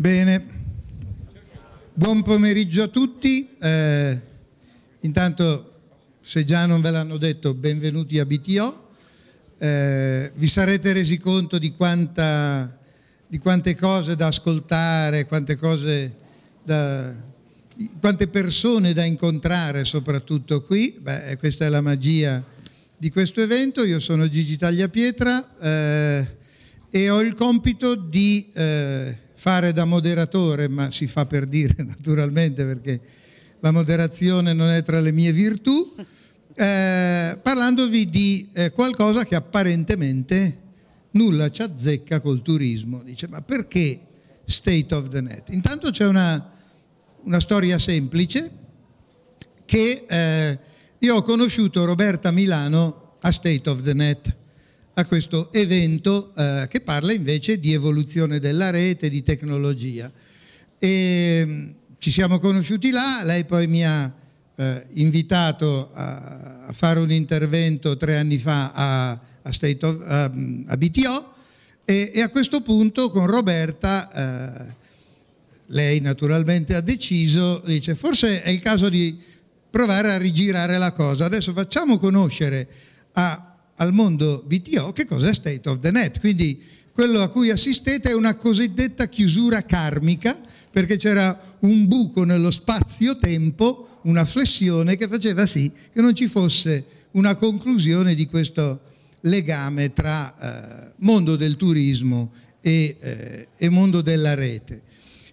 Bene, buon pomeriggio a tutti. Eh, intanto, se già non ve l'hanno detto, benvenuti a BTO. Eh, vi sarete resi conto di, quanta, di, quante cose da ascoltare, quante, cose da, quante persone da incontrare soprattutto qui. Beh, eh, questa è la magia di questo evento. Io sono Gigi Tagliapietra eh, e ho il compito di eh, fare da moderatore, ma si fa per dire naturalmente perché la moderazione non è tra le mie virtù, eh, parlandovi di eh, qualcosa che apparentemente nulla ci azzecca col turismo. Dice, ma perché State of the Net? Intanto c'è una, una storia semplice che eh, io ho conosciuto Roberta Milano a State of the Net a questo evento eh, che parla invece di evoluzione della rete, di tecnologia. E, mm, ci siamo conosciuti là, lei poi mi ha eh, invitato a, a, fare un intervento tre anni fa a, a, of, a BTO e, e, a questo punto con Roberta eh, lei naturalmente ha deciso, dice forse è il caso di provare a rigirare la cosa, adesso facciamo conoscere a al mondo BTO che cos'è State of the Net. Quindi quello a cui assistete è una cosiddetta chiusura karmica perché c'era un buco nello spazio-tempo, una flessione che faceva sì che non ci fosse una conclusione di questo legame tra eh, mondo del turismo e, eh, e, mondo della rete.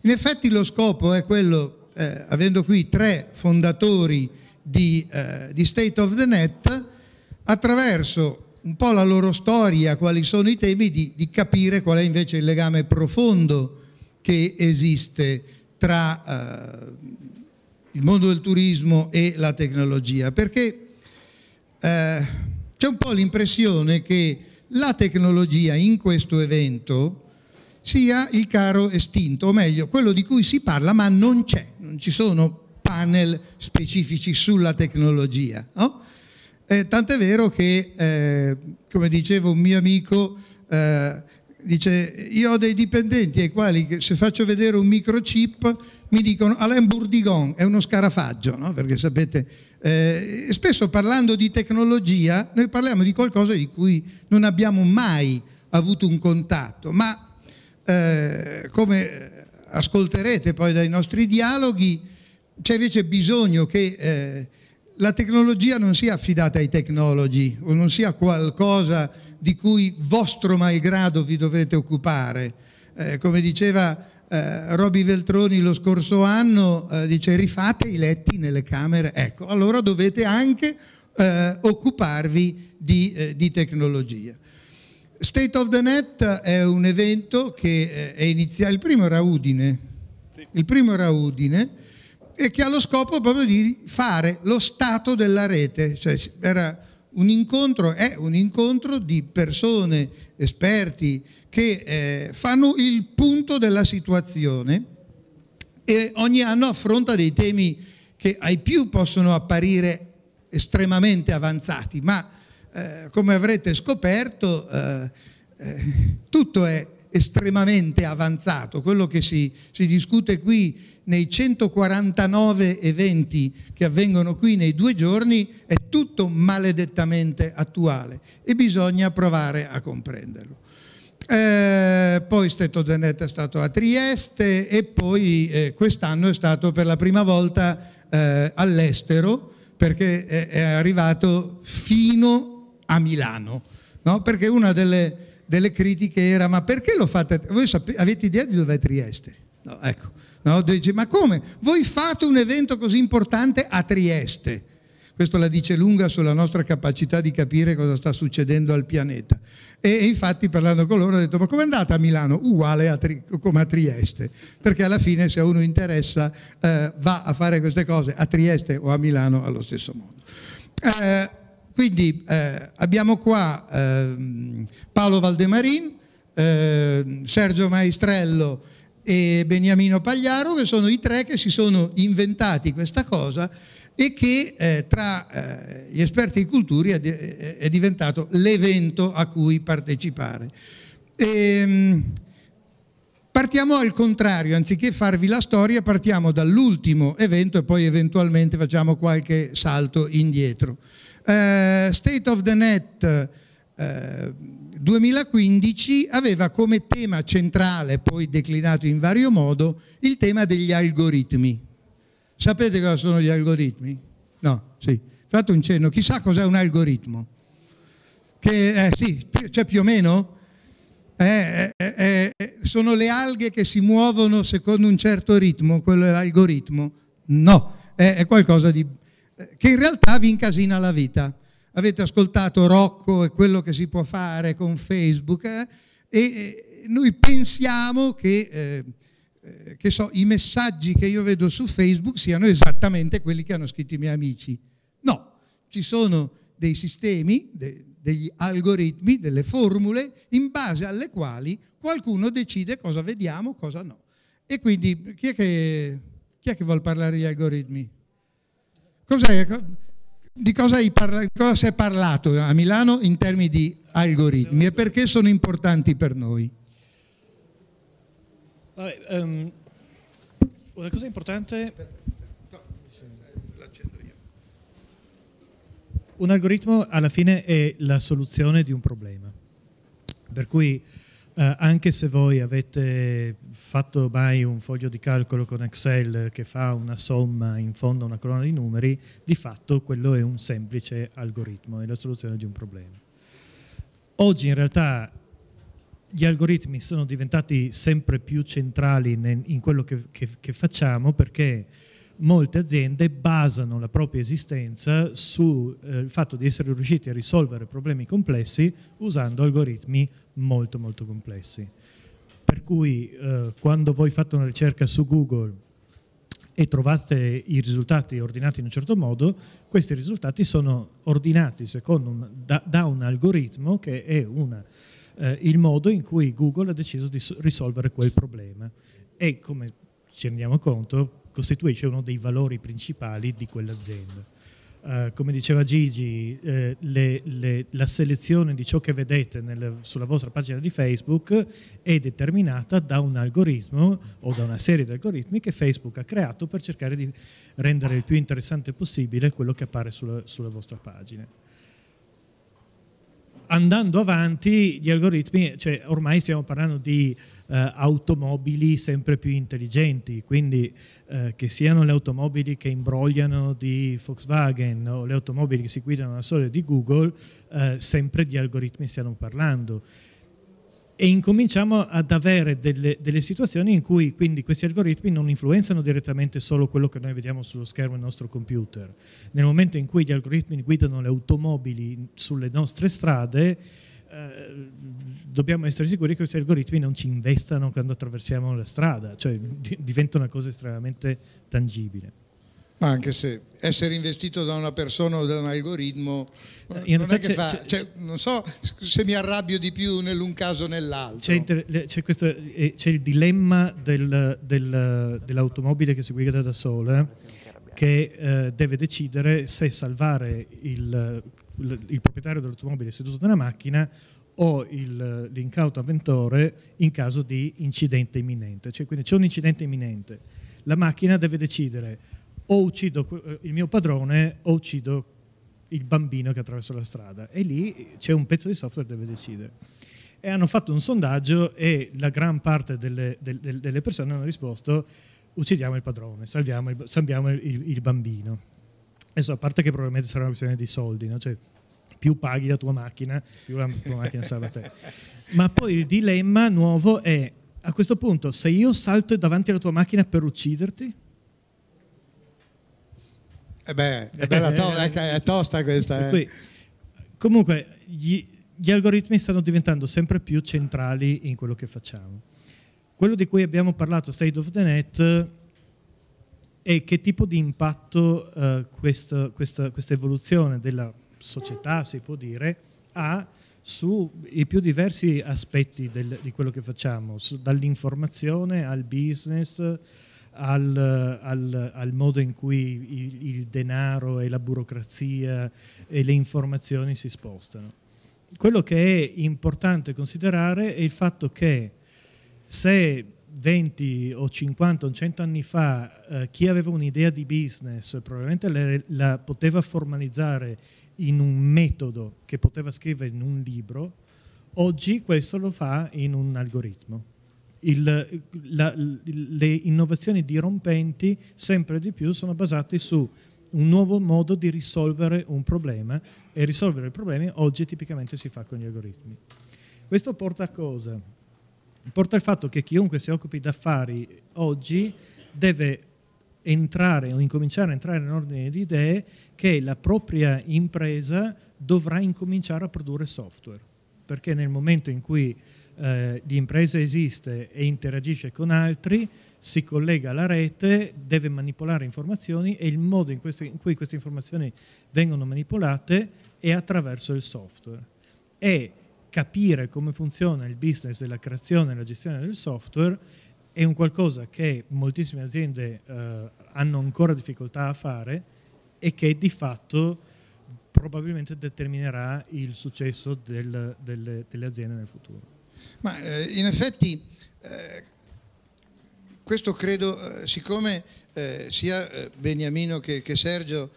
In effetti lo scopo è quello, eh, avendo qui tre fondatori di, eh, di State of the Net, attraverso un po' la loro storia, quali sono i temi, di, di capire qual è invece il legame profondo che esiste tra eh, il mondo del turismo e la tecnologia, perché eh, c'è un po' l'impressione che la tecnologia in questo evento sia il caro estinto, o meglio, quello di cui si parla ma non c'è, non ci sono panel specifici sulla tecnologia. No? Eh, tant'è vero che, eh, come diceva un mio amico, eh, dice io ho dei dipendenti ai quali se faccio vedere un microchip mi dicono Alain Bourdigon è uno scarafaggio, no? perché sapete, eh, spesso parlando di tecnologia noi parliamo di qualcosa di cui non abbiamo mai avuto un contatto, ma eh, come ascolterete poi dai nostri dialoghi c'è invece bisogno che eh, la tecnologia non sia affidata ai tecnologi o non sia qualcosa di cui vostro malgrado vi dovete occupare. Eh, come diceva eh, Roby Veltroni lo scorso anno, eh, dice rifate i letti nelle camere. Ecco, allora dovete anche eh, occuparvi di, eh, di tecnologia. State of the Net è un evento che eh, è iniziato, il primo era Udine, sì. il primo era Udine, e che ha lo scopo proprio di fare lo stato della rete, cioè era un incontro, è un incontro di persone, esperti che eh, fanno il punto della situazione e ogni anno affronta dei temi che ai più possono apparire estremamente avanzati, ma eh, come avrete scoperto eh, eh tutto è estremamente avanzato. Quello che si, si discute qui nei 149 eventi che avvengono qui nei due giorni è tutto maledettamente attuale e bisogna provare a comprenderlo. Eh, poi Stetto Zenetta è stato a Trieste e poi eh, quest'anno è stato per la prima volta eh, all'estero perché è, è, arrivato fino a Milano, no? perché una delle delle critiche era ma perché lo fate? Voi sapete, avete idea di dove è Trieste? No, ecco, no? dice ma come? Voi fate un evento così importante a Trieste? Questo la dice lunga sulla nostra capacità di capire cosa sta succedendo al pianeta. E, infatti parlando con loro ho detto ma come è andata a Milano? Uguale a tri- come a Trieste, perché alla fine se a uno interessa eh, va a fare queste cose a Trieste o a Milano allo stesso modo. Eh, quindi eh, abbiamo qua eh, Paolo Valdemarin, eh, Sergio Maestrello e Beniamino Pagliaro, che sono i tre che si sono inventati questa cosa e che eh, tra eh, gli esperti di cultura è, è, diventato l'evento a cui partecipare. E, ehm, Partiamo al contrario, anziché farvi la storia, partiamo dall'ultimo evento e poi eventualmente facciamo qualche salto indietro. Eh, State of the Net eh, 2015 aveva come tema centrale, poi declinato in vario modo, il tema degli algoritmi. Sapete cosa sono gli algoritmi? No, sì. Fate un cenno, chissà cos'è un algoritmo. Che, eh, sì, c'è cioè più o meno? Eh eh, eh, eh, sono le alghe che si muovono secondo un certo ritmo, quello è l'algoritmo? No, è qualcosa di eh, che in realtà vi incasina la vita. Avete ascoltato Rocco e quello che si può fare con Facebook eh? e eh, noi pensiamo che, eh, eh, che so, i messaggi che io vedo su Facebook siano esattamente quelli che hanno scritto i miei amici. No, ci sono dei sistemi, de, degli algoritmi, delle formule in base alle quali qualcuno decide cosa vediamo, cosa no. E quindi chi è che, chi è che vuole parlare di algoritmi? Cos'è? Di cosa, parla, di cosa, si è parlato a Milano in termini di algoritmi e perché sono importanti per noi? Vabbè, um, una cosa importante... Un algoritmo alla fine è la soluzione di un problema, per cui eh, anche se voi avete fatto mai un foglio di calcolo con Excel che fa una somma in fondo a una colonna di numeri, di fatto quello è un semplice algoritmo, è la soluzione di un problema. Oggi in realtà gli algoritmi sono diventati sempre più centrali in quello che, che, che facciamo perché molte aziende basano la propria esistenza sul eh, fatto di essere riusciti a risolvere problemi complessi usando algoritmi molto molto complessi. Per cui eh, quando voi fate una ricerca su Google e trovate i risultati ordinati in un certo modo, questi risultati sono ordinati un, da, da, un algoritmo che è una, eh, il modo in cui Google ha deciso di risolvere quel problema. E come ci rendiamo conto, costituisce uno dei valori principali di quell'azienda. Uh, come diceva Gigi, eh, le, le, la selezione di ciò che vedete nel, sulla vostra pagina di Facebook è determinata da un algoritmo o da una serie di algoritmi che Facebook ha creato per cercare di rendere il più interessante possibile quello che appare sulla, sulla vostra pagina. Andando avanti, gli algoritmi, cioè ormai stiamo parlando di eh, automobili sempre più intelligenti, quindi eh, che siano le automobili che imbrogliano di Volkswagen o le automobili che si guidano da sole di Google, eh, sempre di algoritmi stiamo parlando e incominciamo ad avere delle, delle, situazioni in cui quindi questi algoritmi non influenzano direttamente solo quello che noi vediamo sullo schermo del nostro computer. Nel momento in cui gli algoritmi guidano le automobili sulle nostre strade, eh, dobbiamo essere sicuri che questi algoritmi non ci investano quando attraversiamo la strada, cioè diventa una cosa estremamente tangibile. Ma anche se essere investito da una persona o da un algoritmo eh, In non è che fa. Cioè, non so se mi arrabbio di più nell'un caso o nell'altro. C'è, inter, c'è, questo, eh, c'è, il dilemma del, del, dell'automobile che si guida da sola che eh, deve decidere se salvare il il proprietario dell'automobile seduto nella macchina o l'incauto avventore in caso di incidente imminente. Cioè, quindi c'è un incidente imminente. La macchina deve decidere o uccido eh, il mio padrone o uccido il bambino che attraversa la strada. E lì c'è un pezzo di software che deve decidere. E hanno fatto un sondaggio e la gran parte delle, delle, delle persone hanno risposto uccidiamo il padrone, salviamo il, salviamo il, il bambino. Adesso, a parte che probabilmente sarà una questione di soldi, no? cioè, più paghi la tua macchina, più la tua macchina salva te. Ma poi il dilemma nuovo è, a questo punto, se io salto davanti alla tua macchina per ucciderti? Eh beh, è, bella to- è tosta questa. Eh. Qui, comunque, gli, gli algoritmi stanno diventando sempre più centrali in quello che facciamo. Quello di cui abbiamo parlato, State of the Net, e che tipo di impatto eh, questa, questa, questa, evoluzione della società, si può dire, ha sui più diversi aspetti del, di quello che facciamo, su, dall'informazione al business, al, al, al, modo in cui il, il denaro e la burocrazia e le informazioni si spostano. Quello che è importante considerare è il fatto che se 20 o 50 o 100 anni fa eh, chi aveva un'idea di business probabilmente la, la, poteva formalizzare in un metodo che poteva scrivere in un libro, oggi questo lo fa in un algoritmo. Il, la, le innovazioni dirompenti sempre di più sono basate su un nuovo modo di risolvere un problema e risolvere i problemi oggi tipicamente si fa con gli algoritmi. Questo porta a cosa? porta al fatto che chiunque si occupi d'affari oggi deve entrare o incominciare a entrare in ordine di idee che la propria impresa dovrà incominciare a produrre software, perché nel momento in cui eh, l'impresa esiste e interagisce con altri, si collega alla rete, deve manipolare informazioni e il modo in, queste, in cui queste informazioni vengono manipolate è attraverso il software. E capire come funziona il business della creazione e la gestione del software è un qualcosa che moltissime aziende eh, hanno ancora difficoltà a fare e che di fatto probabilmente determinerà il successo del, delle, delle, aziende nel futuro. Ma eh, in effetti eh, questo credo, eh, siccome eh, sia eh, Beniamino che, che Sergio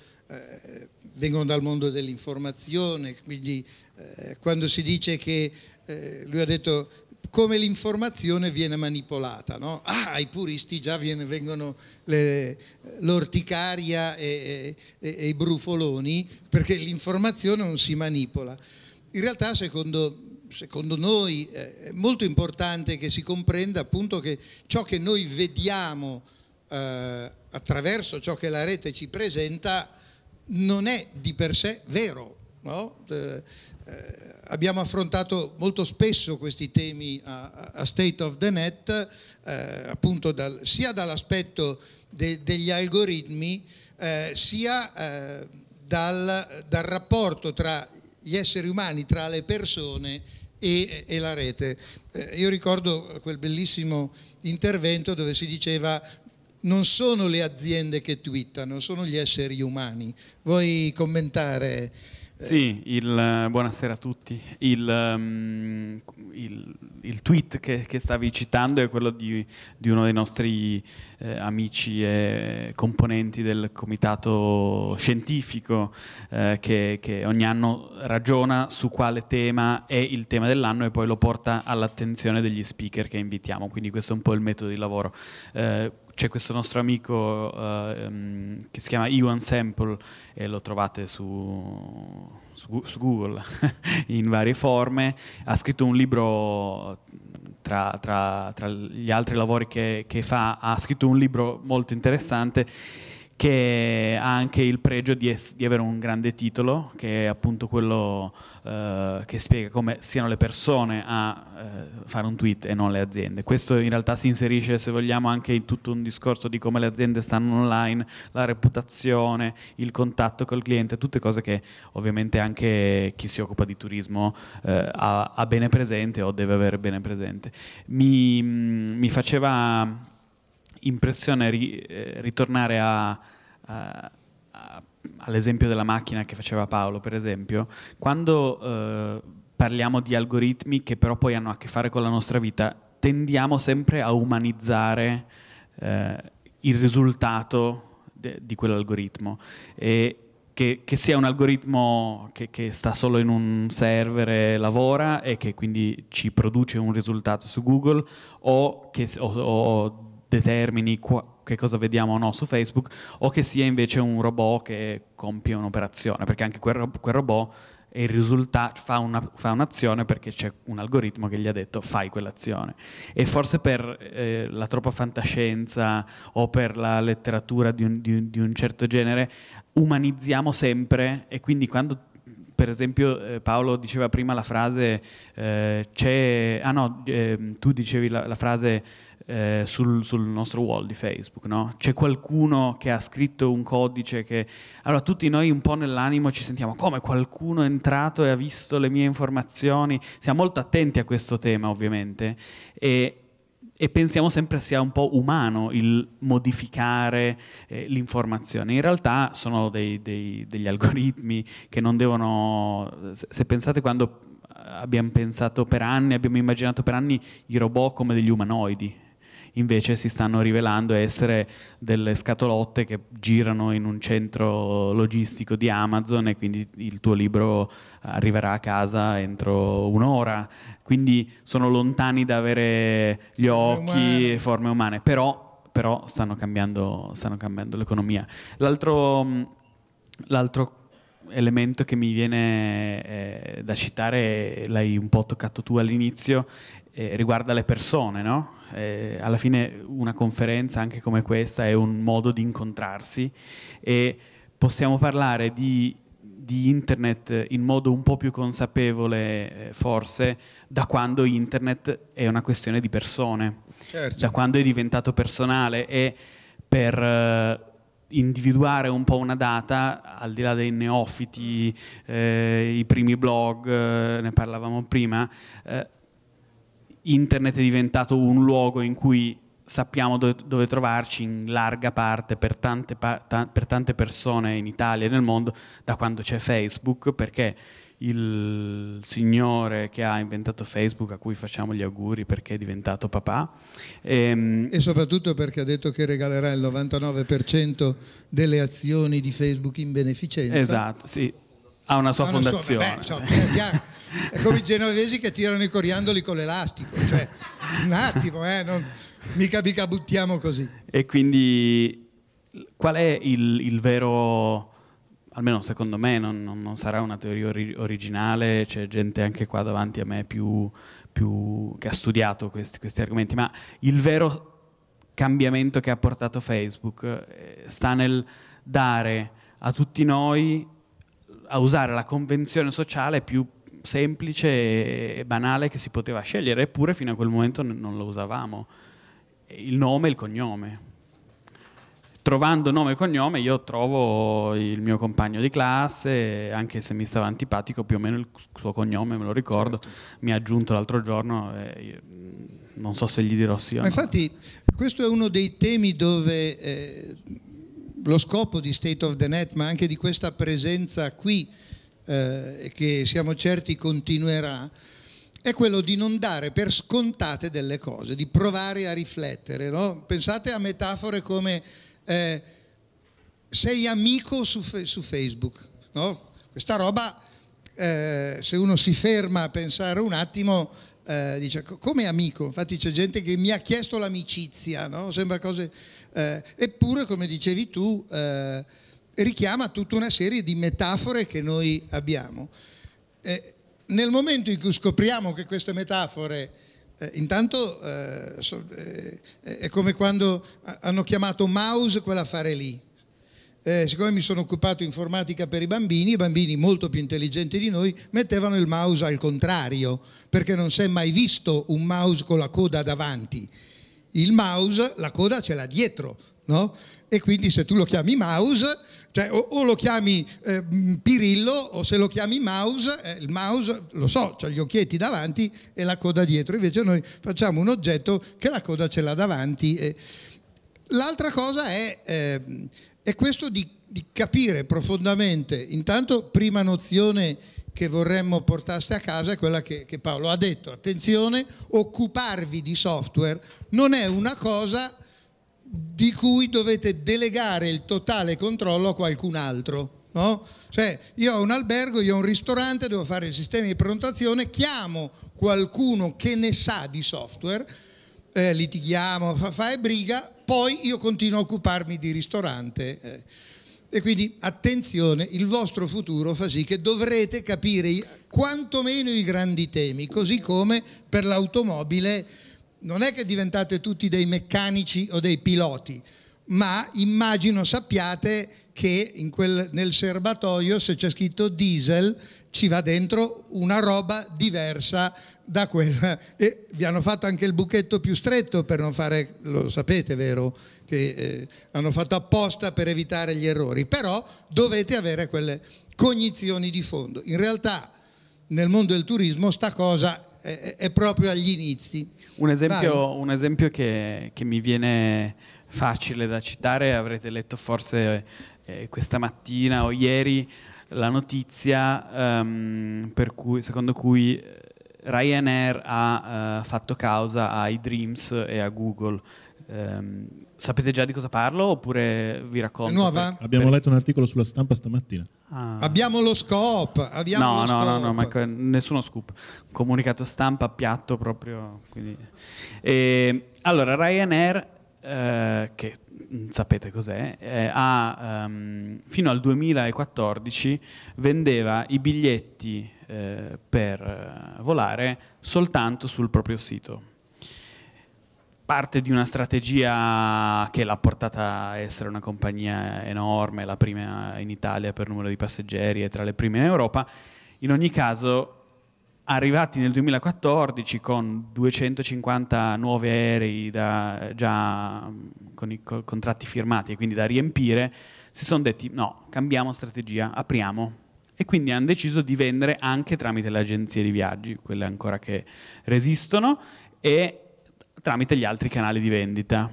vengono dal mondo dell'informazione, quindi eh, quando si dice che, eh, lui ha detto, come l'informazione viene manipolata. No? Ah, ai puristi già viene, vengono eh, l'orticaria e, e, e, i brufoloni, perché l'informazione non si manipola. In realtà, secondo, secondo, noi, eh, è molto importante che si comprenda appunto che ciò che noi vediamo eh, attraverso ciò che la rete ci presenta non è di per sé vero. No? eh, abbiamo affrontato molto spesso questi temi a, a State of the Net, eh, appunto dal, sia dall'aspetto de, degli algoritmi, eh, sia eh, dal, dal, rapporto tra gli esseri umani, tra le persone e, e la rete. Eh, io ricordo quel bellissimo intervento dove si diceva non sono le aziende che twittano, sono gli esseri umani. Vuoi commentare? Sì, il, buonasera a tutti. Il, um, il, il tweet che, che, stavi citando è quello di, di uno dei nostri eh, amici e componenti del comitato scientifico eh, che, che, ogni anno ragiona su quale tema è il tema dell'anno e poi lo porta all'attenzione degli speaker che invitiamo, quindi questo è un po' il metodo di lavoro. Eh, c'è questo nostro amico uh, che si chiama Iwan Sample e lo trovate su, su, su Google in varie forme, ha scritto un libro tra, tra, tra gli altri lavori che, che fa, ha scritto un libro molto interessante che ha anche il pregio di, es- di, avere un grande titolo, che è appunto quello eh, che spiega come siano le persone a eh, fare un tweet e non le aziende. Questo in realtà si inserisce, se vogliamo, anche in tutto un discorso di come le aziende stanno online, la reputazione, il contatto col cliente, tutte cose che ovviamente anche chi si occupa di turismo eh, ha, ha, bene presente o deve avere bene presente. mi, mm, mi faceva impressione ri, eh, ritornare a, a, a, all'esempio della macchina che faceva Paolo, per esempio, quando eh, parliamo di algoritmi che però poi hanno a che fare con la nostra vita, tendiamo sempre a umanizzare eh, il risultato de, di quell'algoritmo. E, che, che, sia un algoritmo che, che, sta solo in un server e lavora e che quindi ci produce un risultato su Google o, che, o, o determini che cosa vediamo o no su Facebook, o che sia invece un robot che compie un'operazione, perché anche quel, quel robot e il risultato fa, una, fa, un'azione perché c'è un algoritmo che gli ha detto fai quell'azione. E forse per eh, la troppa fantascienza o per la letteratura di un, di, di un, certo genere umanizziamo sempre e quindi quando per esempio eh, Paolo diceva prima la frase eh, c'è ah no ehm, tu dicevi la, la frase eh, sul, sul, nostro wall di Facebook, no? C'è qualcuno che ha scritto un codice che... Allora tutti noi un po' nell'animo ci sentiamo come qualcuno è entrato e ha visto le mie informazioni, siamo molto attenti a questo tema ovviamente e, e pensiamo sempre sia un po' umano il modificare eh, l'informazione. In realtà sono dei, dei, degli algoritmi che non devono... se, se pensate quando abbiamo pensato per anni, abbiamo immaginato per anni i robot come degli umanoidi, invece si stanno rivelando essere delle scatolotte che girano in un centro logistico di Amazon e quindi il tuo libro arriverà a casa entro un'ora. Quindi sono lontani da avere gli forme occhi e forme umane, però, però stanno, cambiando, stanno cambiando l'economia. L'altro, mm, l'altro elemento che mi viene eh, da citare, l'hai un po' toccato tu all'inizio, eh, riguarda le persone, no? eh, alla fine una conferenza anche come questa è un modo di incontrarsi e possiamo parlare di, di internet in modo un po' più consapevole eh, forse da quando internet è una questione di persone, certo. da quando è diventato personale e per... Eh, individuare un po' una data, al di là dei neofiti, eh, i primi blog, eh, ne parlavamo prima, eh, internet è diventato un luogo in cui sappiamo dove, dove trovarci in larga parte per tante, pa per tante persone in Italia e nel mondo da quando c'è Facebook, perché il signore che ha inventato Facebook, a cui facciamo gli auguri perché è diventato papà. E, ehm, e soprattutto perché ha detto che regalerà il 99% delle azioni di Facebook in beneficenza. Esatto, sì ha una sua ha una fondazione. Sua, vabbè, insomma, cioè, è come i genovesi che tirano i coriandoli con l'elastico, cioè un attimo, eh, non, mica, mica buttiamo così. E quindi qual è il, il vero, almeno secondo me, non, non, sarà una teoria originale, c'è gente anche qua davanti a me più, più che ha studiato questi, questi argomenti, ma il vero cambiamento che ha portato Facebook eh, sta nel dare a tutti noi a usare la convenzione sociale più semplice e banale che si poteva scegliere, eppure fino a quel momento non lo usavamo. Il nome e il cognome. Trovando nome e cognome io trovo il mio compagno di classe, anche se mi stava antipatico, più o meno il suo cognome me lo ricordo, certo. mi ha aggiunto l'altro giorno, non so se gli dirò sì o no. infatti questo è uno dei temi dove... Eh, lo scopo di State of the Net, ma anche di questa presenza qui, eh, che siamo certi continuerà, è quello di non dare per scontate delle cose, di provare a riflettere. No? Pensate a metafore come eh, sei amico su, su Facebook. No? Questa roba, eh, se uno si ferma a pensare un attimo, eh, dice come amico, infatti c'è gente che mi ha chiesto l'amicizia, no? sembra cose... Eh, eppure, come dicevi tu, eh, richiama tutta una serie di metafore che noi abbiamo. Eh, nel momento in cui scopriamo che queste metafore eh, intanto eh, so, eh, è come quando hanno chiamato mouse quell'affare lì eh, siccome mi sono occupato informatica per i bambini, i bambini molto più intelligenti di noi mettevano il mouse al contrario, perché non si è mai visto un mouse con la coda davanti. Il mouse, la coda ce l'ha dietro, no? E quindi se tu lo chiami mouse, cioè, o, o, lo chiami eh, mm, Pirillo o se lo chiami mouse, eh, il mouse lo so, ha gli occhietti davanti e la coda dietro, invece noi facciamo un oggetto che la coda ce l'ha davanti. E... L'altra cosa è eh, è questo di, di capire profondamente, intanto prima nozione che vorremmo portaste a casa è quella che, che, Paolo ha detto. Attenzione, occuparvi di software non è una cosa di cui dovete delegare il totale controllo a qualcun altro. No? Cioè, io ho un albergo, io ho un ristorante, devo fare il sistema di prenotazione, chiamo qualcuno che ne sa di software, eh, litighiamo, fa, fa briga, poi io continuo a occuparmi di ristorante. Eh, e quindi attenzione, il vostro futuro fa sì che dovrete capire quantomeno i grandi temi, così come per l'automobile non è che diventate tutti dei meccanici o dei piloti, ma immagino sappiate che quel, nel serbatoio se c'è scritto diesel ci va dentro una roba diversa da quella e vi hanno fatto anche il buchetto più stretto per non fare, lo sapete vero, che eh, hanno fatto apposta per evitare gli errori, però dovete avere quelle cognizioni di fondo. In realtà nel mondo del turismo sta cosa è, è proprio agli inizi. Un esempio, un esempio che, che, mi viene facile da citare, avrete letto forse eh, questa mattina o ieri la notizia um, cui, secondo cui Ryanair ha uh, fatto causa ai Dreams e a Google. Um, sapete già di cosa parlo oppure vi racconto? È nuova? Per... Abbiamo per... letto un articolo sulla stampa stamattina. Ah. Abbiamo lo scoop! Abbiamo no, lo no, scoop. no, no, Marco, nessuno scoop. Comunicato stampa piatto proprio. E, allora, Ryanair, eh, che sapete cos'è, eh, ha, um, fino al 2014 vendeva i biglietti eh, per eh, volare soltanto sul proprio sito. Parte di una strategia che l'ha portata a essere una compagnia enorme, la prima in Italia per numero di passeggeri e tra le prime in Europa. In ogni caso, arrivati nel 2014 con 250 nuovi aerei da, già mm, con i contratti firmati e quindi da riempire, si sono detti no, cambiamo strategia, apriamo e quindi hanno deciso di vendere anche tramite le agenzie di viaggi, quelle ancora che resistono, e tramite gli altri canali di vendita.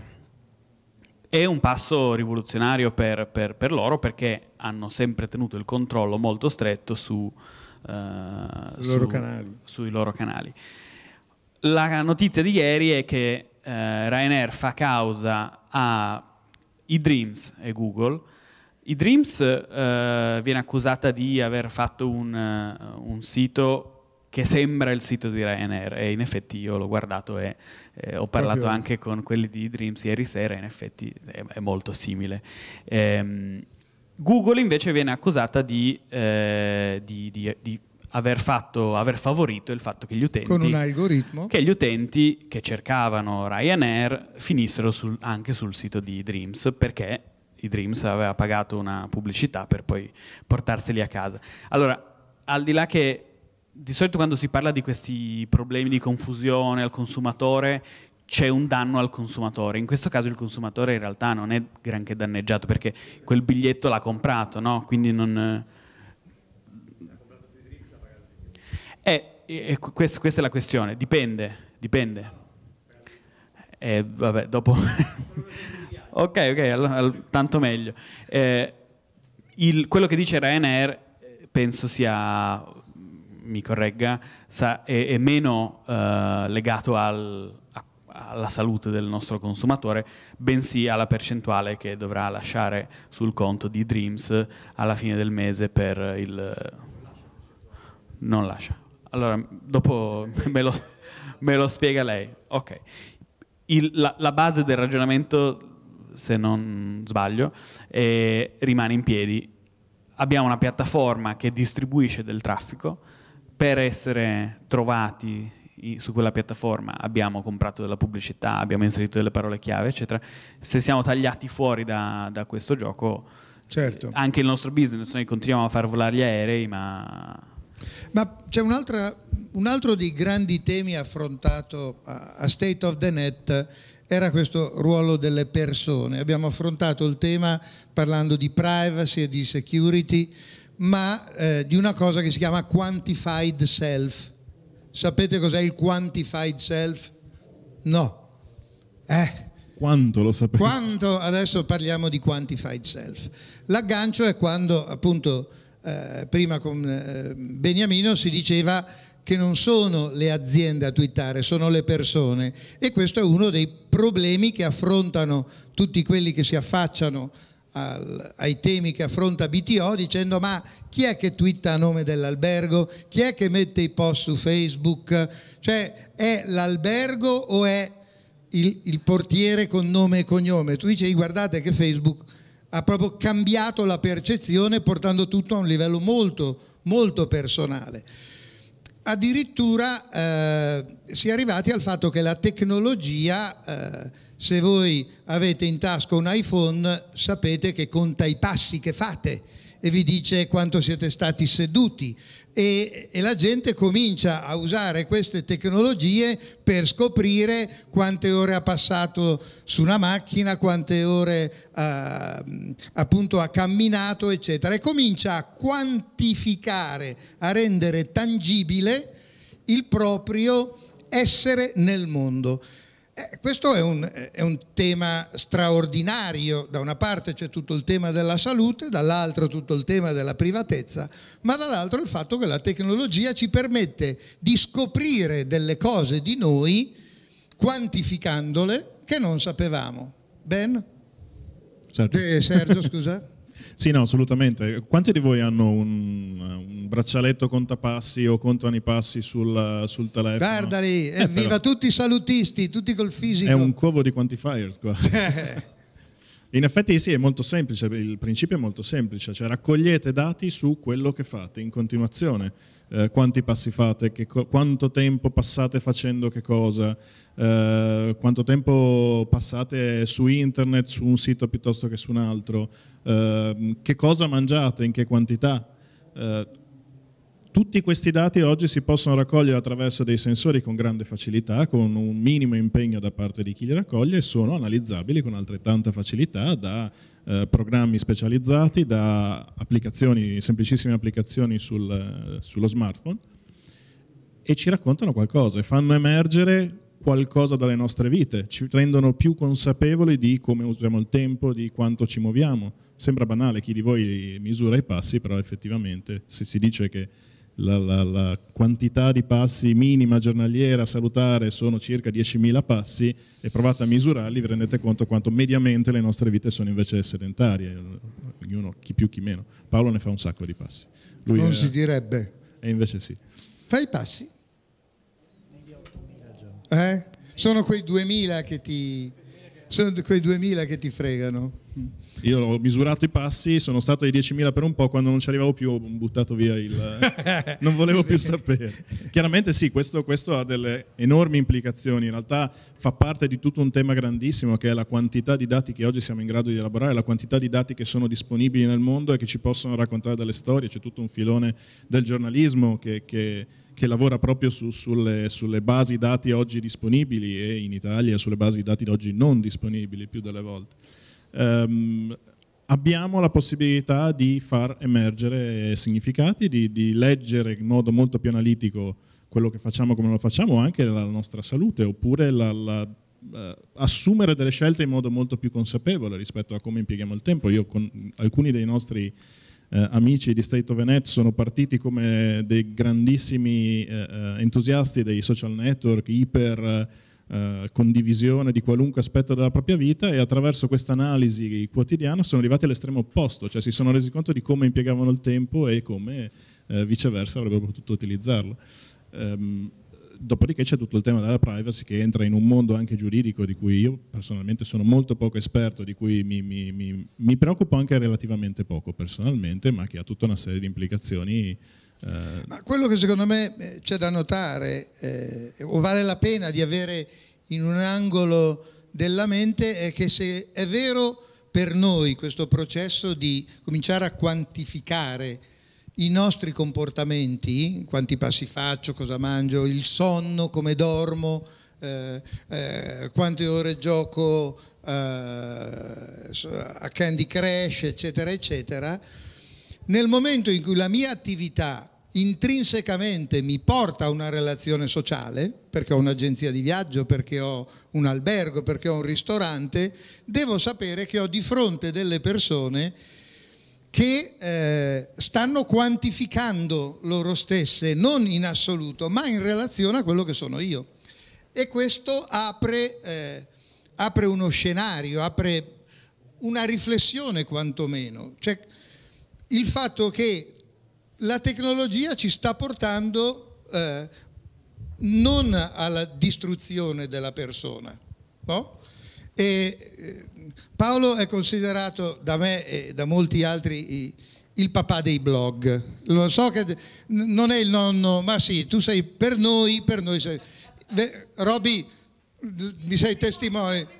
È un passo rivoluzionario per, per, per loro perché hanno sempre tenuto il controllo molto stretto su, uh, su, loro sui loro canali. La notizia di ieri è che uh, Ryanair fa causa a eDreams e Google i Dreams eh, viene accusata di aver fatto un, eh, un, sito che sembra il sito di Ryanair e in effetti io l'ho guardato e eh, ho parlato Proprio. anche con quelli di Dreams ieri sera e in effetti è, è molto simile. Ehm, Google invece viene accusata di, eh, di, di, di Aver, fatto, aver, favorito il fatto che gli utenti con un algoritmo che gli utenti che cercavano Ryanair finissero sul, anche sul sito di Dreams perché i Dreams, aveva pagato una pubblicità per poi portarseli a casa. Allora, al di là che di solito quando si parla di questi problemi di confusione al consumatore, c'è un danno al consumatore. In questo caso il consumatore in realtà non è granché danneggiato perché quel biglietto l'ha comprato, no? Quindi non... Eh, eh, questa, questa, è la questione, dipende, dipende. Eh, vabbè, dopo... Ok, ok, all- all- tanto meglio. Eh, il, quello che dice Ryanair eh, penso sia, mi corregga, sa, è, è, meno eh, legato al, a, alla salute del nostro consumatore, bensì alla percentuale che dovrà lasciare sul conto di Dreams alla fine del mese per il... Non lascia. Allora, dopo me lo, me lo spiega lei. Ok. Il, la, la, base del ragionamento se non sbaglio, e rimane in piedi. Abbiamo una piattaforma che distribuisce del traffico, per essere trovati su quella piattaforma abbiamo comprato della pubblicità, abbiamo inserito delle parole chiave, eccetera. Se siamo tagliati fuori da, da questo gioco, certo. anche il nostro business, noi continuiamo a far volare gli aerei, ma... Ma c'è un, altro, dei grandi temi affrontato a State of the Net era questo ruolo delle persone. Abbiamo affrontato il tema parlando di privacy e di security, ma eh, di una cosa che si chiama quantified self. Sapete cos'è il quantified self? No. Eh. Quanto lo sapete? Quanto, adesso parliamo di quantified self. L'aggancio è quando appunto eh, prima con eh, Beniamino si diceva che non sono le aziende a twittare, sono le persone e questo è uno dei problemi che affrontano tutti quelli che si affacciano al, ai temi che affronta BTO dicendo ma chi è che twitta a nome dell'albergo, chi è che mette i post su Facebook, cioè è l'albergo o è il, il portiere con nome e cognome? Tu dici guardate che Facebook ha proprio cambiato la percezione portando tutto a un livello molto, molto personale addirittura eh, si è arrivati al fatto che la tecnologia, eh, se voi avete in tasca un iPhone, sapete che conta i passi che fate e vi dice quanto siete stati seduti, e, e, la gente comincia a usare queste tecnologie per scoprire quante ore ha passato su una macchina, quante ore eh, appunto ha camminato, eccetera, e comincia a quantificare, a rendere tangibile il proprio essere nel mondo. Eh, questo è un, è un, tema straordinario, da una parte c'è tutto il tema della salute, dall'altro tutto il tema della privatezza, ma dall'altro il fatto che la tecnologia ci permette di scoprire delle cose di noi quantificandole che non sapevamo. Ben? Certo. Sergio, scusa. Sì, no, assolutamente. Quanti di voi hanno un, un braccialetto contapassi o contano contanipassi sul, sul telefono? Guardali, eh, eh viva tutti i salutisti, tutti col fisico. È un covo di quantifiers qua. In effetti sì, è molto semplice, il principio è molto semplice, cioè raccogliete dati su quello che fate in continuazione eh, quanti passi fate, quanto tempo passate facendo che cosa, eh, quanto tempo passate su internet, su un sito piuttosto che su un altro, eh, che cosa mangiate, in che quantità. Eh, tutti questi dati oggi si possono raccogliere attraverso dei sensori con grande facilità, con un minimo impegno da parte di chi li raccoglie e sono analizzabili con altrettanta facilità da eh, programmi specializzati, da applicazioni, semplicissime applicazioni sul, eh, sullo smartphone e ci raccontano qualcosa e fanno emergere qualcosa dalle nostre vite, ci rendono più consapevoli di come usiamo il tempo, di quanto ci muoviamo. Sembra banale, chi di voi misura i passi, però effettivamente se si dice che la, la, la, quantità di passi minima giornaliera salutare sono circa 10.000 passi e provate a misurarli vi rendete conto quanto mediamente le nostre vite sono invece sedentarie, ognuno chi più chi meno. Paolo ne fa un sacco di passi. Lui non è, si direbbe. E invece sì. Fai i passi? Eh? Sono quei 2.000 che ti, sono quei 2000 che ti fregano. Io ho misurato i passi, sono stato ai 10.000 per un po', quando non ci arrivavo più ho buttato via il... non volevo più sapere. Chiaramente sì, questo, questo, ha delle enormi implicazioni, in realtà fa parte di tutto un tema grandissimo che è la quantità di dati che oggi siamo in grado di elaborare, la quantità di dati che sono disponibili nel mondo e che ci possono raccontare delle storie, c'è tutto un filone del giornalismo che, che che lavora proprio su, sulle, sulle, basi dati oggi disponibili e in Italia sulle basi dati oggi non disponibili più delle volte ehm, abbiamo la possibilità di far emergere significati, di, di, leggere in modo molto più analitico quello che facciamo, come lo facciamo, anche la nostra salute, oppure la, la, eh, assumere delle scelte in modo molto più consapevole rispetto a come impieghiamo il tempo. Io con alcuni dei nostri eh, amici di State of Net sono partiti come dei grandissimi eh, eh entusiasti dei social network, iper eh, condivisione di qualunque aspetto della propria vita e attraverso questa analisi quotidiana sono arrivati all'estremo opposto, cioè si sono resi conto di come impiegavano il tempo e come eh, viceversa avrebbero potuto utilizzarlo. Ehm, dopodiché c'è tutto il tema della privacy che entra in un mondo anche giuridico di cui io personalmente sono molto poco esperto, di cui mi, mi, mi, mi preoccupo anche relativamente poco personalmente, ma che ha tutta una serie di implicazioni ma quello che secondo me eh, c'è da notare, eh, o vale la pena di avere in un angolo della mente, è che se è vero per noi questo processo di cominciare a quantificare i nostri comportamenti, quanti passi faccio, cosa mangio, il sonno, come dormo, eh, eh, quante ore gioco eh, a Candy Crash, eccetera, eccetera, nel momento in cui la mia attività intrinsecamente mi porta a una relazione sociale, perché ho un'agenzia di viaggio, perché ho un albergo, perché ho un ristorante, devo sapere che ho di fronte delle persone che eh, stanno quantificando loro stesse, non in assoluto, ma in relazione a quello che sono io. E questo apre, eh, apre uno scenario, apre una riflessione quantomeno. Cioè, il fatto che la tecnologia ci sta portando eh, non alla distruzione della persona. No? E, eh, Paolo è considerato da me e da molti altri il papà dei blog. Lo so che non è il nonno, ma sì, tu sei per noi, per noi sei. Robby, mi sei testimone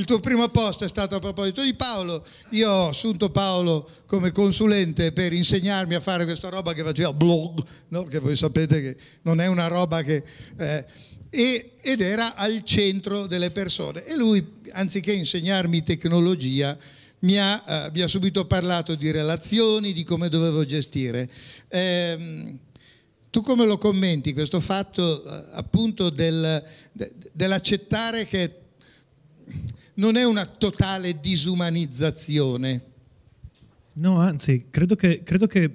il tuo primo posto è stato a proposito di Paolo, io ho assunto Paolo come consulente per insegnarmi a fare questa roba che faceva blog, no? che voi sapete che non è una roba che... Eh, ed era al centro delle persone e lui, anziché insegnarmi tecnologia, mi ha, eh, mi ha subito parlato di relazioni, di come dovevo gestire. Eh, tu come lo commenti questo fatto eh, appunto del, dell'accettare che non è una totale disumanizzazione. No, anzi, credo che, credo che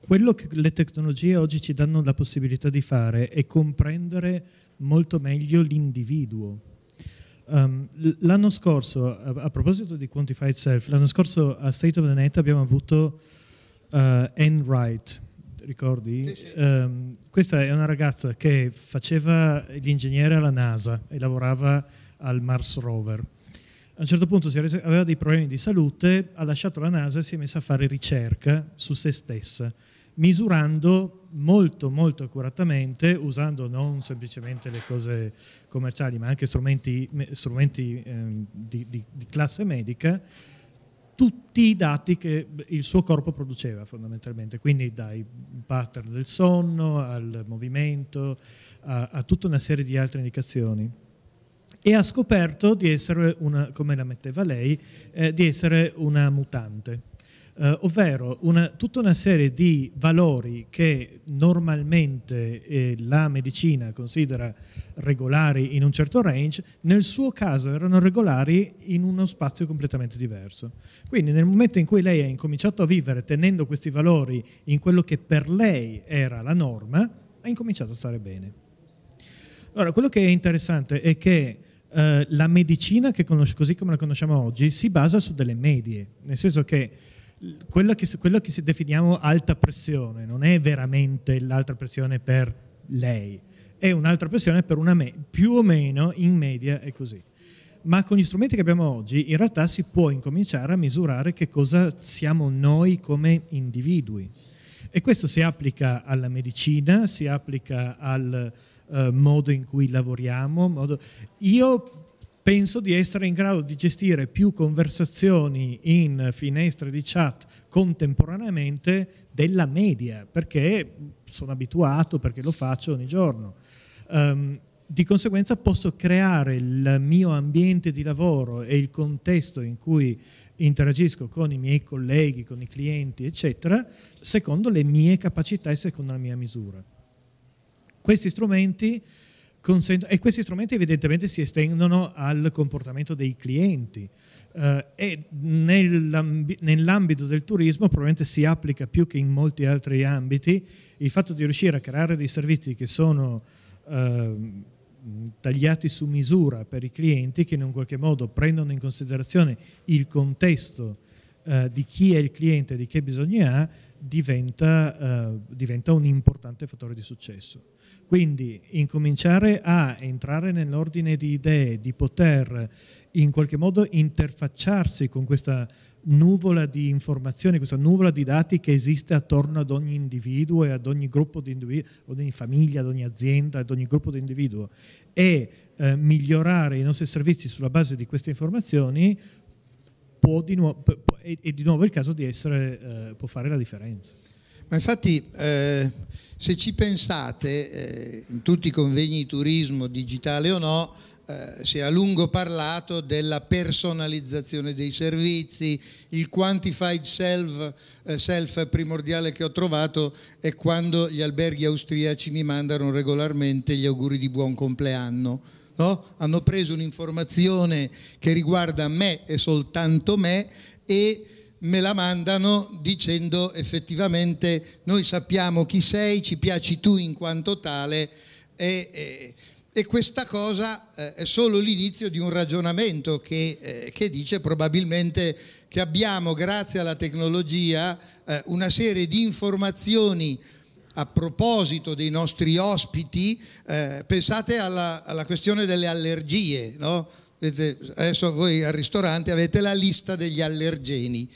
quello che le tecnologie oggi ci danno la possibilità di fare è comprendere molto meglio l'individuo. Um, l'anno scorso, a, a, proposito di Quantified Self, l'anno scorso a State of the Net abbiamo avuto uh, Anne Wright, ricordi? Sì, sì. Um, questa è una ragazza che faceva l'ingegnere alla NASA e lavorava al Mars Rover. A un certo punto rese, aveva dei problemi di salute, ha lasciato la NASA e si è messa a fare ricerca su se stessa, misurando molto molto accuratamente, usando non semplicemente le cose commerciali, ma anche strumenti, strumenti eh, di, di, di classe medica, tutti i dati che il suo corpo produceva fondamentalmente, quindi dai pattern del sonno al movimento a, a tutta una serie di altre indicazioni e ha scoperto di essere una, come la metteva lei, eh, di essere una mutante. Eh, ovvero una, tutta una serie di valori che normalmente eh, la medicina considera regolari in un certo range, nel suo caso erano regolari in uno spazio completamente diverso. Quindi nel momento in cui lei ha incominciato a vivere tenendo questi valori in quello che per lei era la norma, ha incominciato a stare bene. Ora, quello che è interessante è che eh, la medicina conosce, così come la conosciamo oggi si basa su delle medie, nel senso che quella che, quella che definiamo alta pressione non è veramente l'alta pressione per lei, è un'altra pressione per una me- più o meno in media è così. Ma con gli strumenti che abbiamo oggi in realtà si può incominciare a misurare che cosa siamo noi come individui. E questo si applica alla medicina, si applica al, eh, modo in cui lavoriamo. Modo... Io penso di essere in grado di gestire più conversazioni in finestre di chat contemporaneamente della media, perché sono abituato, perché lo faccio ogni giorno. Um, di conseguenza posso creare il mio ambiente di lavoro e il contesto in cui interagisco con i miei colleghi, con i clienti, eccetera, secondo le mie capacità e secondo la mia misura. Questi strumenti consentono, e questi strumenti evidentemente si estendono al comportamento dei clienti. Uh, e nell'ambito del turismo probabilmente si applica più che in molti altri ambiti il fatto di riuscire a creare dei servizi che sono uh, tagliati su misura per i clienti che in un qualche modo prendono in considerazione il contesto uh, di chi è il cliente, e di che bisogni ha, diventa, eh, diventa un importante fattore di successo. Quindi incominciare a entrare nell'ordine di idee, di poter in qualche modo interfacciarsi con questa nuvola di informazioni, questa nuvola di dati che esiste attorno ad ogni individuo e ad ogni gruppo di individui, ad ogni famiglia, ad ogni azienda, ad ogni gruppo di individuo e eh, migliorare i nostri servizi sulla base di queste informazioni può di nuovo, è, di nuovo il caso di essere, eh, può fare la differenza. Ma infatti, eh, se ci pensate, eh, in tutti i convegni di turismo, digitale o no, eh, si è a lungo parlato della personalizzazione dei servizi, il quantified self, eh, self, primordiale che ho trovato è quando gli alberghi austriaci mi mandano regolarmente gli auguri di buon compleanno. No? Hanno preso un'informazione che riguarda me e soltanto me e me la mandano dicendo effettivamente noi sappiamo chi sei, ci piaci tu in quanto tale e, e, e questa cosa eh, è solo l'inizio di un ragionamento che, eh, che, dice probabilmente che abbiamo grazie alla tecnologia eh, una serie di informazioni a proposito dei nostri ospiti, eh, pensate alla, alla, questione delle allergie, no? Adesso voi al ristorante avete la lista degli allergeni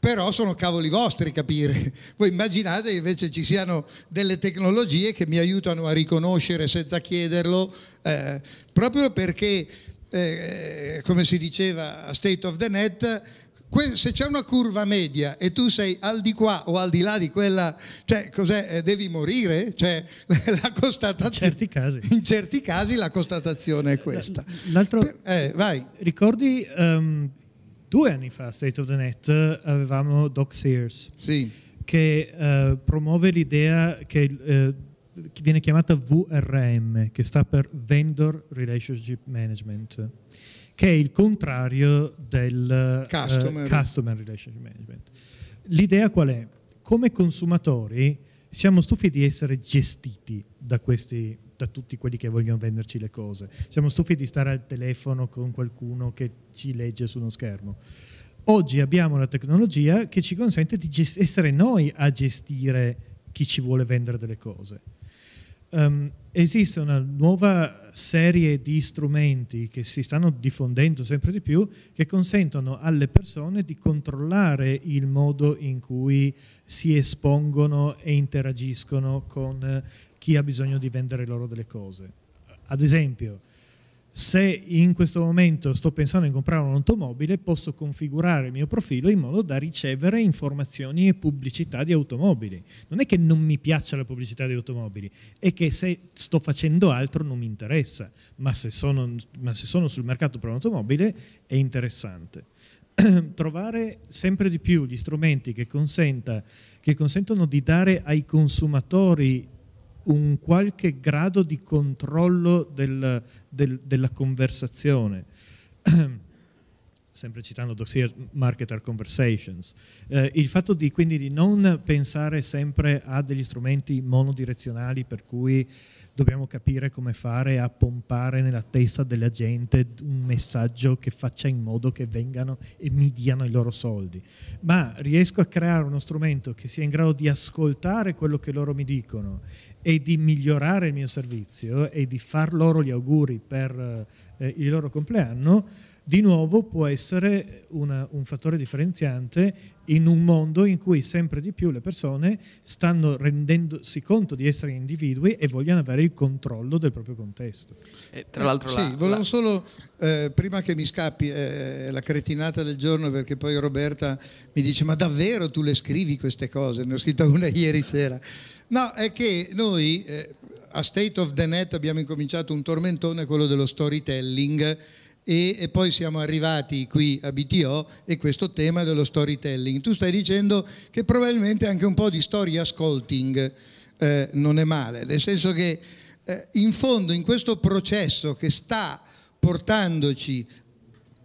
però sono cavoli vostri capire. Voi immaginate che invece ci siano delle tecnologie che mi aiutano a riconoscere senza chiederlo, eh, proprio perché, eh, come si diceva a State of the Net, se c'è una curva media e tu sei al di qua o al di là di quella, cioè cos'è? Eh, devi morire? Cioè, la constatazione, in, certi in certi casi la constatazione è questa. L'altro, eh, vai. Ricordi um, due anni fa a State of the Net avevamo Doc Sears sì. che eh, promuove l'idea che eh, viene chiamata VRM, che sta per Vendor Relationship Management, che è il contrario del eh, Customer, uh, customer Relationship Management. L'idea qual è? Come consumatori siamo stufi di essere gestiti da, questi, da tutti quelli che vogliono venderci le cose. Siamo stufi di stare al telefono con qualcuno che ci legge su uno schermo. Oggi abbiamo la tecnologia che ci consente di gest- essere noi a gestire chi ci vuole vendere delle cose um, esiste una nuova serie di strumenti che si stanno diffondendo sempre di più che consentono alle persone di controllare il modo in cui si espongono e interagiscono con chi ha bisogno di vendere loro delle cose. Ad esempio, se in questo momento sto pensando di comprare un'automobile, posso configurare il mio profilo in modo da ricevere informazioni e pubblicità di automobili. Non è che non mi piaccia la pubblicità di automobili, è che se sto facendo altro non mi interessa, ma se sono, ma se sono sul mercato per un'automobile è interessante. Trovare sempre di più gli strumenti che, consenta, che consentono di dare ai consumatori un qualche grado di controllo del, del, della conversazione. sempre citando Dossier Marketer Conversations, eh, il fatto di, quindi di non pensare sempre a degli strumenti monodirezionali per cui dobbiamo capire come fare a pompare nella testa della gente un messaggio che faccia in modo che vengano e mi diano i loro soldi, ma riesco a creare uno strumento che sia in grado di ascoltare quello che loro mi dicono e di migliorare il mio servizio e di far loro gli auguri per eh, eh il loro compleanno, di nuovo può essere una, un fattore differenziante in un mondo in cui sempre di più le persone stanno rendendosi conto di essere individui e vogliono avere il controllo del proprio contesto. E tra l'altro... Eh, la, sì, volevo la... solo, eh, prima che mi scappi eh, la cretinata del giorno, perché poi Roberta mi dice, ma davvero tu le scrivi queste cose? Ne ho scritta una ieri sera. No, è che noi eh, a State of the Net abbiamo incominciato un tormentone, quello dello storytelling e, poi siamo arrivati qui a BTO e questo tema dello storytelling. Tu stai dicendo che probabilmente anche un po' di story ascolting eh, non è male, nel senso che eh, in fondo in questo processo che sta portandoci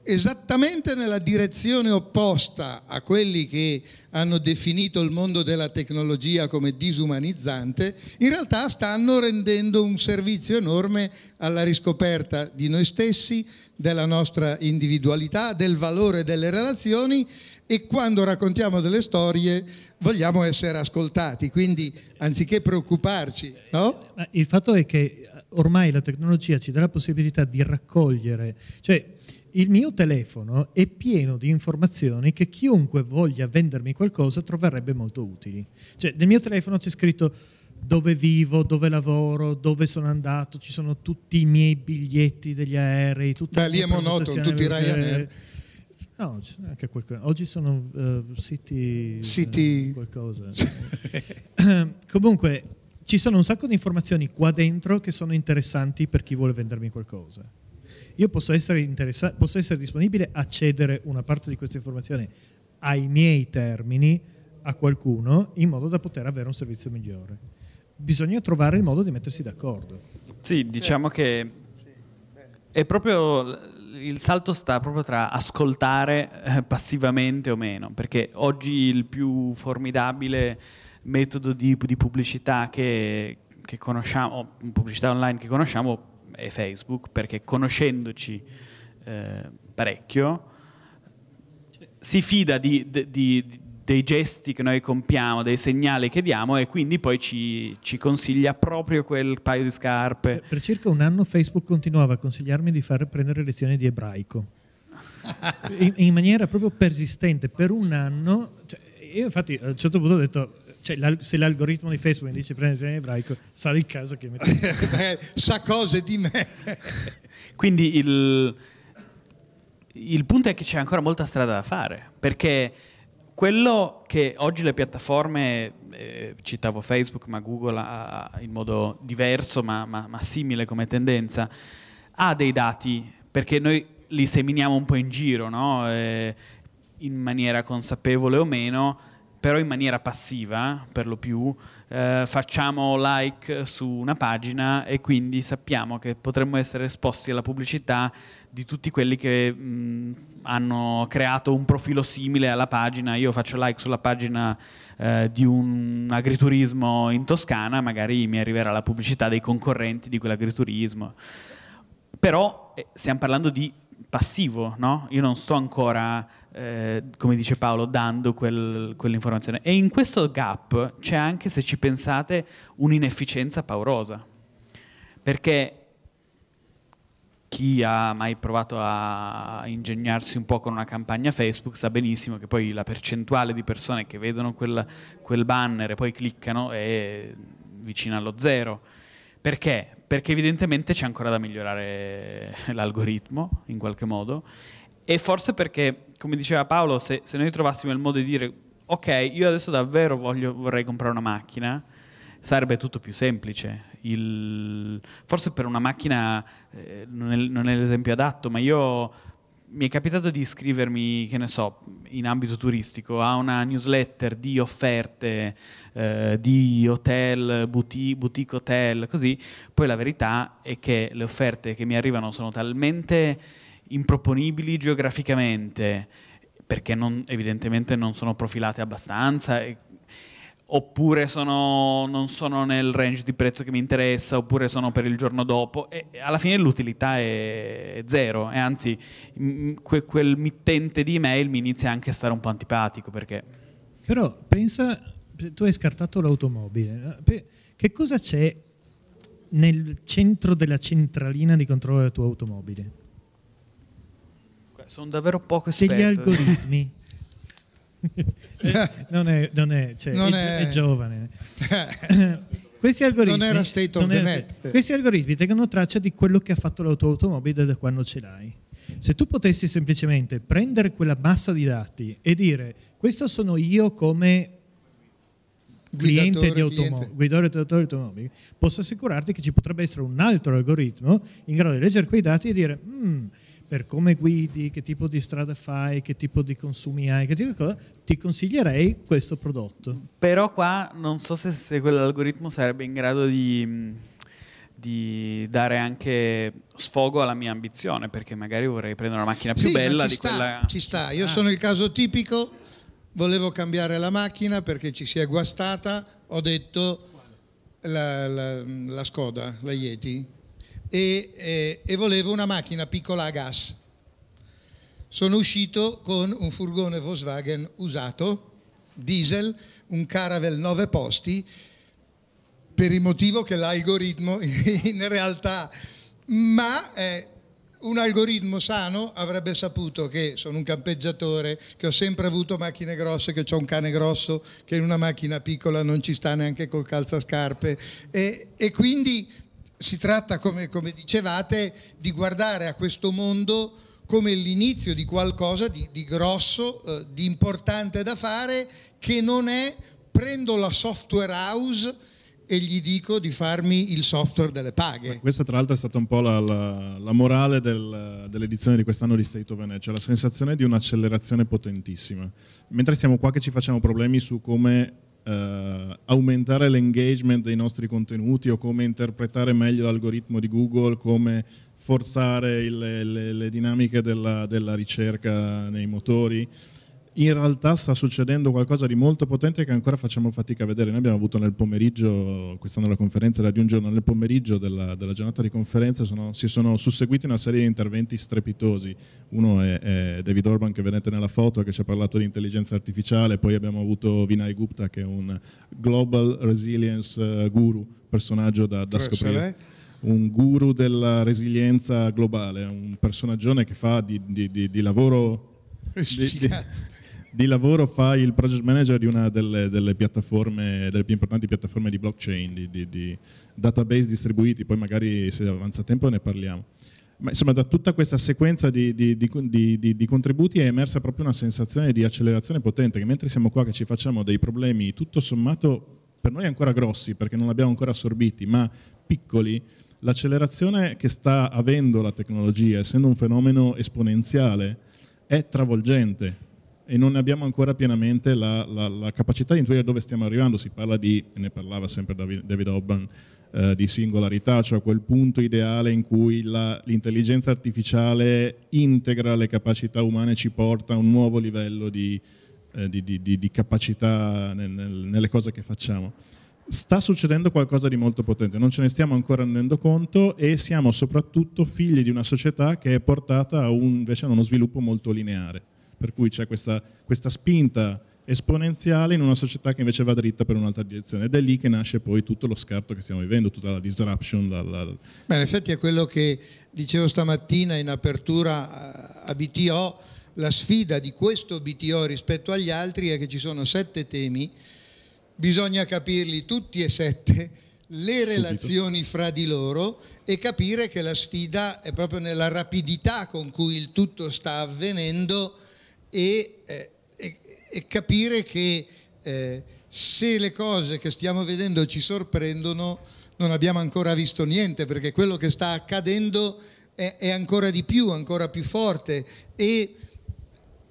esattamente nella direzione opposta a quelli che hanno definito il mondo della tecnologia come disumanizzante, in realtà stanno rendendo un servizio enorme alla riscoperta di noi stessi, della nostra individualità, del valore delle relazioni e quando raccontiamo delle storie vogliamo essere ascoltati, quindi anziché preoccuparci. No? Il fatto è che ormai la tecnologia ci dà la possibilità di raccogliere, cioè il mio telefono è pieno di informazioni che chiunque voglia vendermi qualcosa troverebbe molto utili. Cioè nel mio telefono c'è scritto dove vivo, dove lavoro, dove sono andato, ci sono tutti i miei biglietti degli aerei. Beh, lì è monotono, tutti i Ryanair. No, anche qualcosa. Oggi sono uh, eh, siti... Siti... Eh, qualcosa. Comunque, ci sono un sacco di informazioni qua dentro che sono interessanti per chi vuole vendermi qualcosa. Io posso essere, interessa- posso essere disponibile a cedere una parte di queste informazioni ai miei termini a qualcuno in modo da poter avere un servizio migliore bisogna trovare il modo di mettersi d'accordo. Sì, diciamo che è proprio il salto sta proprio tra ascoltare eh, passivamente o meno, perché oggi il più formidabile metodo di, di pubblicità che, che conosciamo, pubblicità online che conosciamo è Facebook, perché conoscendoci eh, parecchio si fida di, di, di dei gesti che noi compiamo, dei segnali che diamo e quindi poi ci, ci, consiglia proprio quel paio di scarpe. Per circa un anno Facebook continuava a consigliarmi di far prendere lezioni di ebraico, in, in maniera proprio persistente, per un anno. Cioè, io infatti a un certo punto ho detto, cioè, se l'algoritmo di Facebook mi dice prendere lezioni di ebraico, sarà il caso che mi... Sa cose di me! quindi il, il punto è che c'è ancora molta strada da fare, perché quello che oggi le piattaforme, eh, citavo Facebook, ma Google ha, in modo diverso, ma, ma, ma simile come tendenza, ha dei dati, perché noi li seminiamo un po' in giro, no? eh, in maniera consapevole o meno, però in maniera passiva per lo più, eh, facciamo like su una pagina e quindi sappiamo che potremmo essere esposti alla pubblicità di tutti quelli che mh, mm, hanno creato un profilo simile alla pagina, io faccio like sulla pagina eh, di un agriturismo in Toscana, magari mi arriverà la pubblicità dei concorrenti di quell'agriturismo. Però eh, stiamo parlando di passivo, no? Io non sto ancora, eh, come dice Paolo, dando quel, quell'informazione. E in questo gap c'è anche, se ci pensate, un'inefficienza paurosa. Perché chi ha mai provato a ingegnarsi un po' con una campagna Facebook sa benissimo che poi la percentuale di persone che vedono quel, quel banner e poi cliccano è vicina allo zero. Perché? Perché evidentemente c'è ancora da migliorare l'algoritmo in qualche modo e forse perché, come diceva Paolo, se, se noi trovassimo il modo di dire ok, io adesso davvero voglio, vorrei comprare una macchina, sarebbe tutto più semplice il, forse per una macchina eh, non, è, non è l'esempio adatto, ma io mi è capitato di iscrivermi, che ne so, in ambito turistico, a una newsletter di offerte eh, di hotel, boutique, boutique, hotel, così. Poi la verità è che le offerte che mi arrivano sono talmente improponibili geograficamente perché non, evidentemente non sono profilate abbastanza e oppure sono, non sono nel range di prezzo che mi interessa, oppure sono per il giorno dopo. E alla fine l'utilità è zero, e anzi que quel mittente di email mi inizia anche a stare un po' antipatico perché... Però pensa, tu hai scartato l'automobile, che cosa c'è nel centro della centralina di controllo della tua automobile? Sono davvero poco esperto. Degli algoritmi. Eh, non è, non è, cioè, non è, è giovane. questi algoritmi, non era state of the net. Questi algoritmi tengono traccia di quello che ha fatto la tua automobile da quando ce l'hai. Se tu potessi semplicemente prendere quella massa di dati e dire questo sono io come cliente di automobili, guidatore di automobili, posso assicurarti che ci potrebbe essere un altro algoritmo in grado di leggere quei dati e dire mm, per come guidi, che tipo di strada fai, che tipo di consumi hai, che tipo di cosa, ti consiglierei questo prodotto. Però qua non so se, se quell'algoritmo sarebbe in grado di, di, dare anche sfogo alla mia ambizione, perché magari vorrei prendere una macchina più sì, bella ma di sta, quella... Ci sta, ci io sono il caso tipico, volevo cambiare la macchina perché ci si è guastata, ho detto la, la, la Skoda, la Yeti e, eh, e volevo una macchina piccola a gas. Sono uscito con un furgone Volkswagen usato, diesel, un caravel 9 posti, per il motivo che l'algoritmo in realtà, ma eh, un algoritmo sano avrebbe saputo che sono un campeggiatore, che ho sempre avuto macchine grosse, che ho un cane grosso, che in una macchina piccola non ci sta neanche col calzascarpe e, e quindi si tratta, come, come dicevate, di guardare a questo mondo come l'inizio di qualcosa di, di grosso, eh, di importante da fare, che non è prendo la software house e gli dico di farmi il software delle paghe. Ma questa tra l'altro è stata un po' la, la, la morale del, dell'edizione di quest'anno di State of Energy, cioè la sensazione di un'accelerazione potentissima. Mentre siamo qua che ci facciamo problemi su come eh, aumentare l'engagement dei nostri contenuti o come interpretare meglio l'algoritmo di Google, come forzare il, le, le, dinamiche della, della ricerca nei motori in realtà sta succedendo qualcosa di molto potente che ancora facciamo fatica a vedere. Noi abbiamo avuto nel pomeriggio, quest'anno la conferenza era di un giorno, nel pomeriggio della, della giornata di conferenza sono, si sono susseguiti una serie di interventi strepitosi. Uno è, è, David Orban che vedete nella foto che ci ha parlato di intelligenza artificiale, poi abbiamo avuto Vinay Gupta che è un global resilience eh, guru, personaggio da, da scoprire un guru della resilienza globale, un personaggio che fa di, di, di, di lavoro di, di lavoro fa il project manager di una delle, delle, delle più importanti piattaforme di blockchain, di, di, di, database distribuiti, poi magari se avanza tempo ne parliamo. Ma insomma da tutta questa sequenza di, di contributi è emersa proprio una sensazione di accelerazione potente, che mentre siamo qua che ci facciamo dei problemi tutto sommato per noi ancora grossi, perché non li abbiamo ancora assorbiti, ma piccoli, l'accelerazione che sta avendo la tecnologia, essendo un fenomeno esponenziale, è travolgente e non abbiamo ancora pienamente la, la, la, capacità di intuire dove stiamo arrivando. Si parla di, ne parlava sempre David, David Obban, eh, di singolarità, cioè quel punto ideale in cui la, l'intelligenza artificiale integra le capacità umane e ci porta a un nuovo livello di, eh, di, di, di capacità nel, nel, nelle cose che facciamo. Sta succedendo qualcosa di molto potente, non ce ne stiamo ancora rendendo conto e siamo soprattutto figli di una società che è portata a un, invece a uno sviluppo molto lineare per cui c'è questa, questa spinta esponenziale in una società che invece va dritta per un'altra direzione ed è lì che nasce poi tutto lo scarto che stiamo vivendo, tutta la disruption. La, la... Beh, in effetti è quello che dicevo stamattina in apertura eh, a BTO, la sfida di questo BTO rispetto agli altri è che ci sono sette temi, bisogna capirli tutti e sette, le relazioni fra di loro e capire che la sfida è proprio nella rapidità con cui il tutto sta avvenendo e, eh, e, e capire che eh, se le cose che stiamo vedendo ci sorprendono, non abbiamo ancora visto niente, perché quello che sta accadendo è, è ancora di più, ancora più forte e,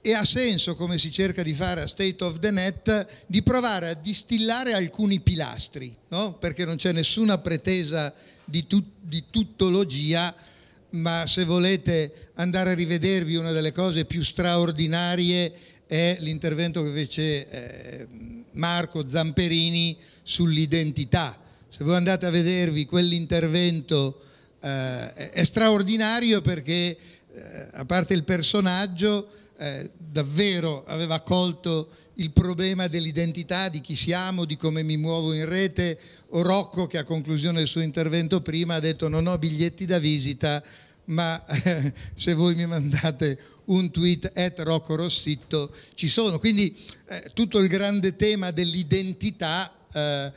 e ha senso, come si cerca di fare a State of the Net, di provare a distillare alcuni pilastri, no? perché non c'è nessuna pretesa di, tut, di tuttologia, ma se volete andare a rivedervi una delle cose più straordinarie è l'intervento che fece eh, Marco Zamperini sull'identità. Se voi andate a vedervi quell'intervento eh, è straordinario perché eh, a parte il personaggio davvero aveva colto il problema dell'identità, di chi siamo, di come mi muovo in rete, o Rocco che a conclusione del suo intervento prima ha detto non ho biglietti da visita, ma eh, se voi mi mandate un tweet at Rocco Rossitto ci sono. Quindi eh, tutto il grande tema dell'identità eh,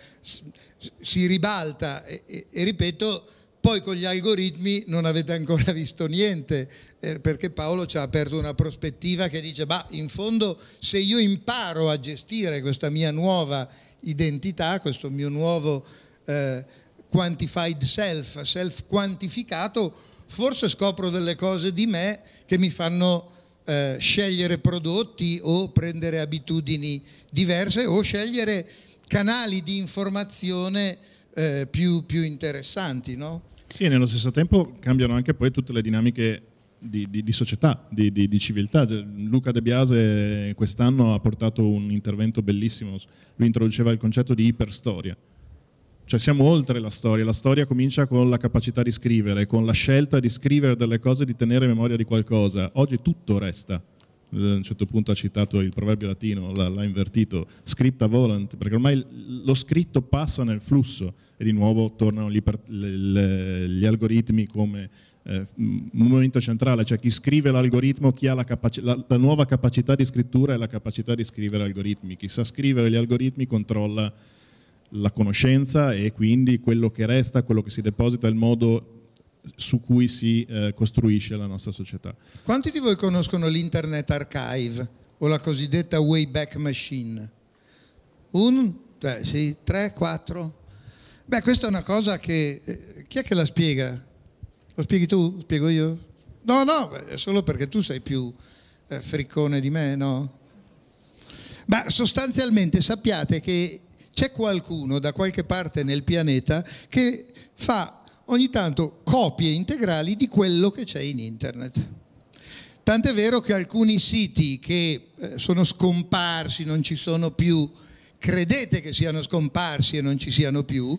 si ribalta e, e, e ripeto, poi con gli algoritmi non avete ancora visto niente, eh, perché Paolo ci ha aperto una prospettiva che dice, ma in fondo se io imparo a gestire questa mia nuova identità, questo mio nuovo eh, quantified self, self quantificato, forse scopro delle cose di me che mi fanno eh, scegliere prodotti o prendere abitudini diverse o scegliere canali di informazione eh, più, più, interessanti. No? Sì, nello stesso tempo cambiano anche poi tutte le dinamiche di, di, di società, di, civiltà. Cioè, Luca De Biase quest'anno ha portato un intervento bellissimo, lui introduceva il concetto di iperstoria. Cioè siamo oltre la storia, la storia comincia con la capacità di scrivere, con la scelta di scrivere delle cose, di tenere memoria di qualcosa. Oggi tutto resta, eh, a un certo punto ha citato il proverbio latino, l'ha, invertito, scripta volant, perché ormai lo scritto passa nel flusso e di nuovo tornano gli, gli algoritmi come eh, un momento centrale, cioè chi scrive l'algoritmo, chi ha la, la, la, nuova capacità di scrittura e la capacità di scrivere algoritmi. Chi sa scrivere gli algoritmi controlla la conoscenza e quindi quello che resta, quello che si deposita, il modo su cui si eh, costruisce la nostra società. Quanti di voi conoscono l'Internet Archive o la cosiddetta Wayback Machine? Un, tre, eh, sì, tre, quattro? Beh, questa è una cosa che... Eh, chi è che la spiega? Lo spieghi tu? Lo spiego io? No, no, è solo perché tu sei più eh, friccone di me, no? Ma sostanzialmente sappiate che c'è qualcuno da qualche parte nel pianeta che fa ogni tanto copie integrali di quello che c'è in internet. Tant'è vero che alcuni siti che eh, sono scomparsi, non ci sono più, credete che siano scomparsi e non ci siano più,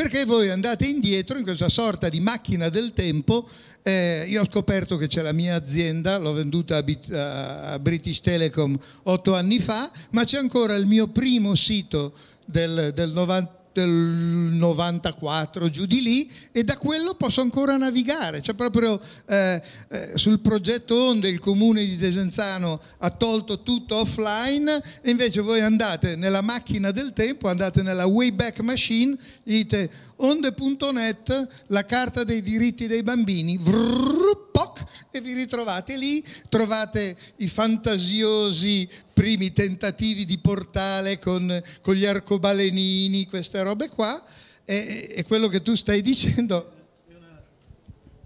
perché voi andate indietro in questa sorta di macchina del tempo. Eh, io ho scoperto che c'è la mia azienda, l'ho venduta a, Bit- a British Telecom otto anni fa, ma c'è ancora il mio primo sito del, del 90 del 94 giù di lì e da quello posso ancora navigare. Cioè proprio eh, eh sul progetto Onde il comune di Desenzano ha tolto tutto offline e invece voi andate nella macchina del tempo, andate nella Wayback Machine, dite onde.net, la carta dei diritti dei bambini, vrrr, poc, e vi ritrovate lì, trovate i fantasiosi primi tentativi di portale con, con gli arcobalenini, queste robe qua, e, e quello che tu stai dicendo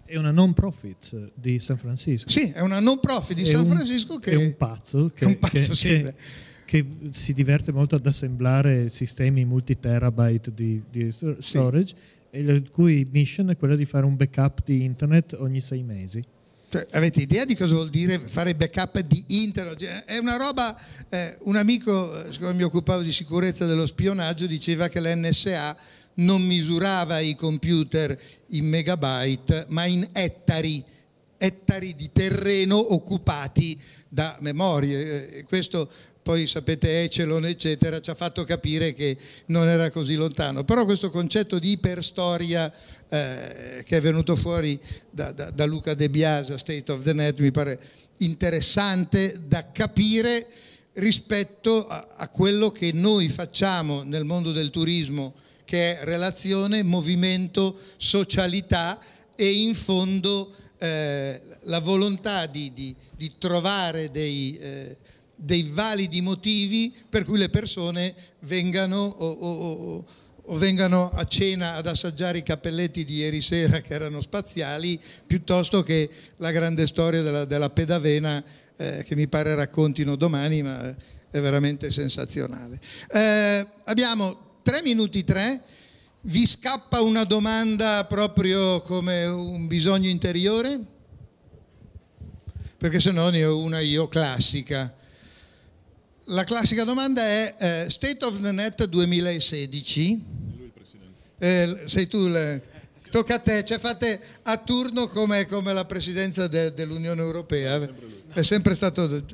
è una non profit di San Francisco. Sì, è una non profit di è San Francisco un, che è un pazzo, che, un pazzo che, sì. che, si diverte molto ad assemblare sistemi multi-terabyte di, di storage sì. e la cui mission è quella di fare un backup di internet ogni sei mesi. Cioè, avete idea di cosa vuol dire fare backup di internet? Cioè, è una roba, eh, un amico, eh, siccome mi occupavo di sicurezza dello spionaggio, diceva che l'NSA non misurava i computer in megabyte, ma in ettari, ettari di terreno occupati da memorie. Eh, questo poi sapete Echelon eccetera, ci ha fatto capire che non era così lontano. Però questo concetto di iperstoria eh, che è venuto fuori da, da, da, Luca De Biasa, State of the Net, mi pare interessante da capire rispetto a, a quello che noi facciamo nel mondo del turismo, che è relazione, movimento, socialità e in fondo eh, la volontà di, di, di trovare dei... Eh, dei validi motivi per cui le persone vengano o, o, o, o, vengano a cena ad assaggiare i cappelletti di ieri sera che erano spaziali piuttosto che la grande storia della, della pedavena eh, che mi pare raccontino domani ma è veramente sensazionale. Eh, abbiamo tre minuti tre vi scappa una domanda proprio come un bisogno interiore? Perché se no ne ho una io classica la classica domanda è eh, State of the Net 2016. il Eh, sei tu, le, tocca a te, cioè fate a turno come, come la presidenza de, dell'Unione Europea. Sempre è sempre stato...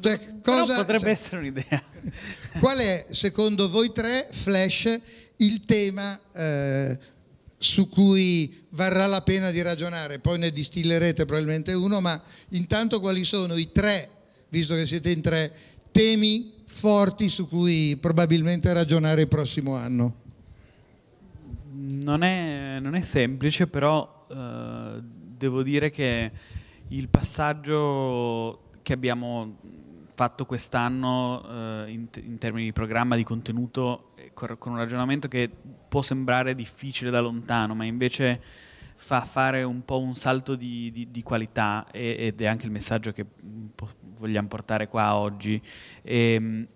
Cioè, cosa, potrebbe cioè, essere un'idea. Qual è, secondo voi tre, Flash, il tema eh, su cui varrà la pena di ragionare? Poi ne distillerete probabilmente uno, ma intanto quali sono i tre, visto che siete in tre, temi forti su cui probabilmente ragionare il prossimo anno? Non è, non è semplice, però eh, devo dire che il passaggio che abbiamo fatto quest'anno eh, in, in, termini di programma, di contenuto, eh, con un ragionamento che può sembrare difficile da lontano, ma invece fa fare un po' un salto di, di, di qualità e, ed è anche il messaggio che mm, vogliamo portare qua oggi. E, ehm,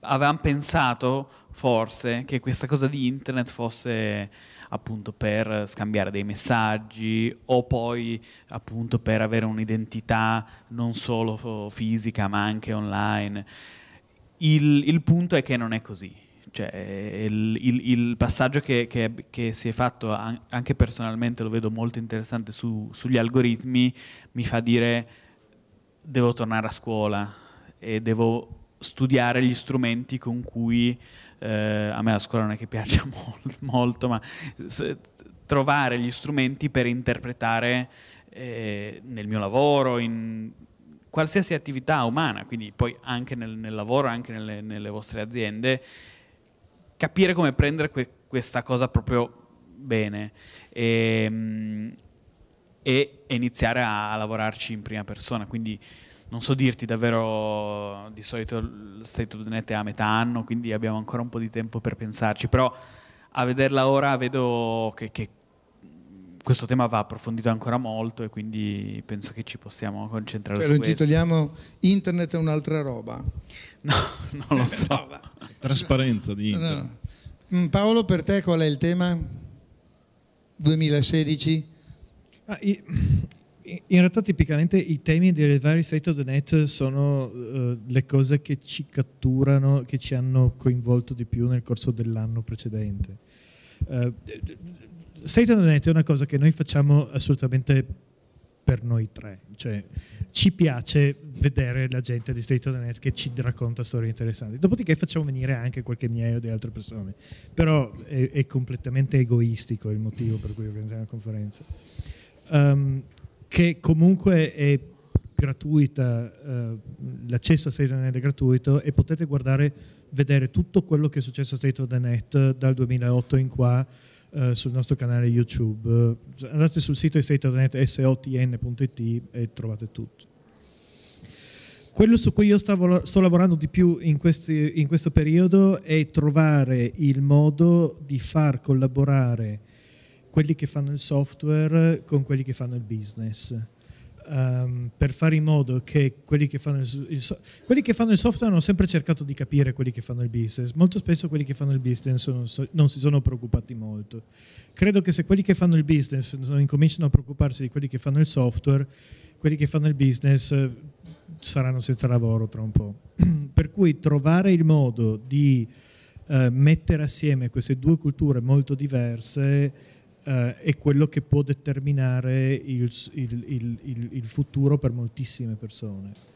avevamo pensato forse che questa cosa di internet fosse appunto per scambiare dei messaggi o poi appunto per avere un'identità non solo fisica ma anche online. Il, il punto è che non è così cioè, eh, il, il, il, passaggio che, che, che, si è fatto anche personalmente lo vedo molto interessante su, sugli algoritmi mi fa dire devo tornare a scuola e devo studiare gli strumenti con cui eh, a me la scuola non è che piaccia molto, molto ma se, trovare gli strumenti per interpretare eh, nel mio lavoro in qualsiasi attività umana quindi poi anche nel, nel lavoro anche nelle, nelle vostre aziende capire come prendere que- questa cosa proprio bene e, ehm, e iniziare a, a, lavorarci in prima persona. Quindi non so dirti davvero, di solito il State of the Net è a metà anno, quindi abbiamo ancora un po' di tempo per pensarci, però a vederla ora vedo che, che questo tema va approfondito ancora molto e quindi penso che ci possiamo concentrare cioè, su lo intitoliamo Internet è un'altra roba? No, non lo eh, so. no, Trasparenza di Internet. No. Mm, Paolo, per te qual è il tema? 2016? Ah, i, in realtà tipicamente i temi delle varie state of the net sono uh, le cose che ci catturano, che ci hanno coinvolto di più nel corso dell'anno precedente. Uh, State on Net è una cosa che noi facciamo assolutamente per noi tre, cioè ci piace vedere la gente di State of the Net che ci racconta storie interessanti, dopodiché facciamo venire anche qualche o di altre persone, però è, è completamente egoistico il motivo per cui organizziamo la conferenza, um, che comunque è gratuita, uh, l'accesso a State of the Net è gratuito e potete guardare, vedere tutto quello che è successo a State of the Net dal 2008 in qua, eh, sul nostro canale YouTube. Andate sul sito estatenet sotn.it e trovate tutto. Quello su cui io stavo, sto lavorando di più in, questi, in, questo periodo è trovare il modo di far collaborare quelli che fanno il software con quelli che fanno il business um, per fare in modo che quelli che, fanno il, il, quelli che fanno il software hanno sempre cercato di capire quelli che fanno il business, molto spesso quelli che fanno il business non, so, non si sono preoccupati molto. Credo che se quelli che fanno il business non incominciano a preoccuparsi di quelli che fanno il software, quelli che fanno il business eh, saranno senza lavoro tra un po'. per cui trovare il modo di eh, mettere assieme queste due culture molto diverse eh, è quello che può determinare il, il, il, il futuro per moltissime persone.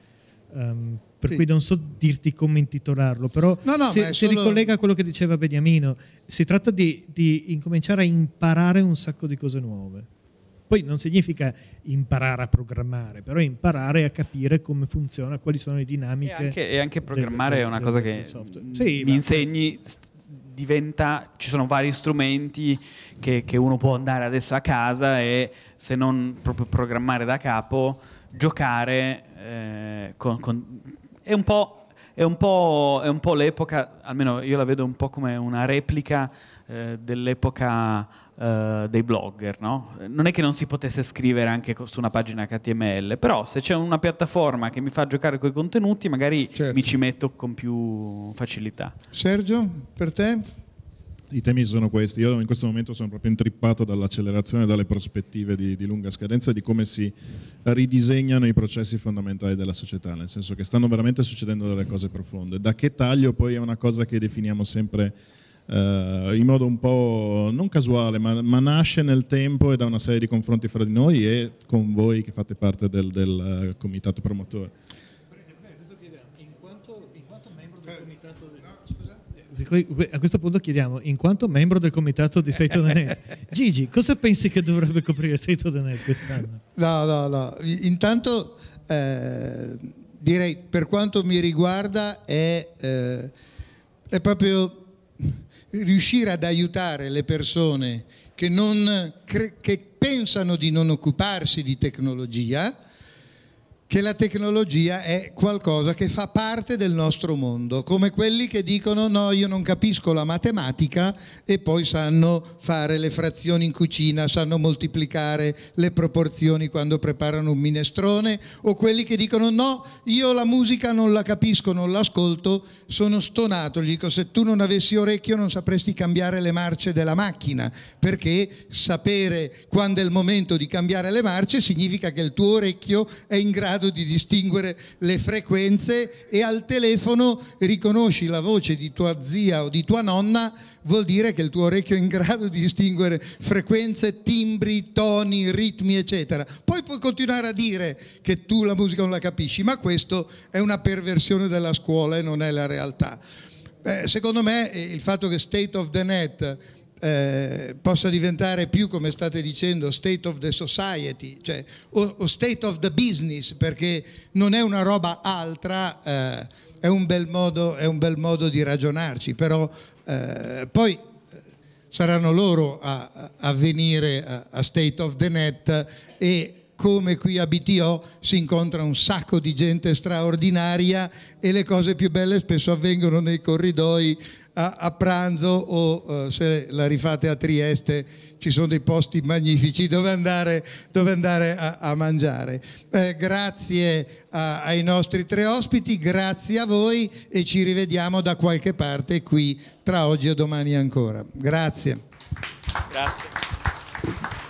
Um, per sì. cui non so dirti come intitolarlo, però no, no, se, si solo... ricollega a quello che diceva Beniamino, si tratta di, di incominciare a imparare un sacco di cose nuove. Poi non significa imparare a programmare, però imparare a capire come funziona, quali sono le dinamiche. E anche, e anche programmare del, è una cosa che sì, mi insegni diventa, ci sono vari strumenti che, che, uno può andare adesso a casa e se non proprio programmare da capo, giocare eh, con, con, è un po'... È un, po', è un po' l'epoca, almeno io la vedo un po' come una replica eh, dell'epoca eh, dei blogger, no? Non è che non si potesse scrivere anche su una pagina HTML, però se c'è una piattaforma che mi fa giocare con i contenuti, magari certo. mi ci metto con più facilità. Sergio, per te? I temi sono questi. Io in questo momento sono proprio intrippato dall'accelerazione, dalle prospettive di, di lunga scadenza, di come si ridisegnano i processi fondamentali della società, nel senso che stanno veramente succedendo delle cose profonde. Da che taglio poi è una cosa che definiamo sempre eh, in modo un po' non casuale, ma, ma, nasce nel tempo e da una serie di confronti fra di noi e con voi che fate parte del, del eh, comitato promotore. a questo punto chiediamo, in quanto membro del comitato di State of the Net, Gigi, cosa pensi che dovrebbe coprire State of the Net quest'anno? No, no, no. Intanto eh, direi, per quanto mi riguarda, è, eh, è proprio riuscire ad aiutare le persone che, non, che pensano di non occuparsi di tecnologia che la tecnologia è qualcosa che fa parte del nostro mondo, come quelli che dicono no, io non capisco la matematica e poi sanno fare le frazioni in cucina, sanno moltiplicare le proporzioni quando preparano un minestrone, o quelli che dicono no, io la musica non la capisco, non l'ascolto, sono stonato, gli dico se tu non avessi orecchio non sapresti cambiare le marce della macchina, perché sapere quando è il momento di cambiare le marce significa che il tuo orecchio è in grado grado di distinguere le frequenze e al telefono riconosci la voce di tua zia o di tua nonna, vuol dire che il tuo orecchio è in grado di distinguere frequenze, timbri, toni, ritmi, eccetera. Poi puoi continuare a dire che tu la musica non la capisci, ma questo è una perversione della scuola e non è la realtà. Beh, secondo me eh, il fatto che State of the Net eh, possa diventare più, come state dicendo, state of the society, cioè, o, o, state of the business, perché non è una roba altra, eh, è, un modo, è, un bel modo, di ragionarci, però eh, poi eh, saranno loro a, a venire a, a, state of the net e come qui a BTO si incontra un sacco di gente straordinaria e le cose più belle spesso avvengono nei corridoi a, a pranzo o uh, se la rifate a Trieste ci sono dei posti magnifici dove andare, dove andare a, a, mangiare. Eh, grazie a, ai nostri tre ospiti, grazie a voi e ci rivediamo da qualche parte qui tra oggi e domani ancora. Grazie. grazie.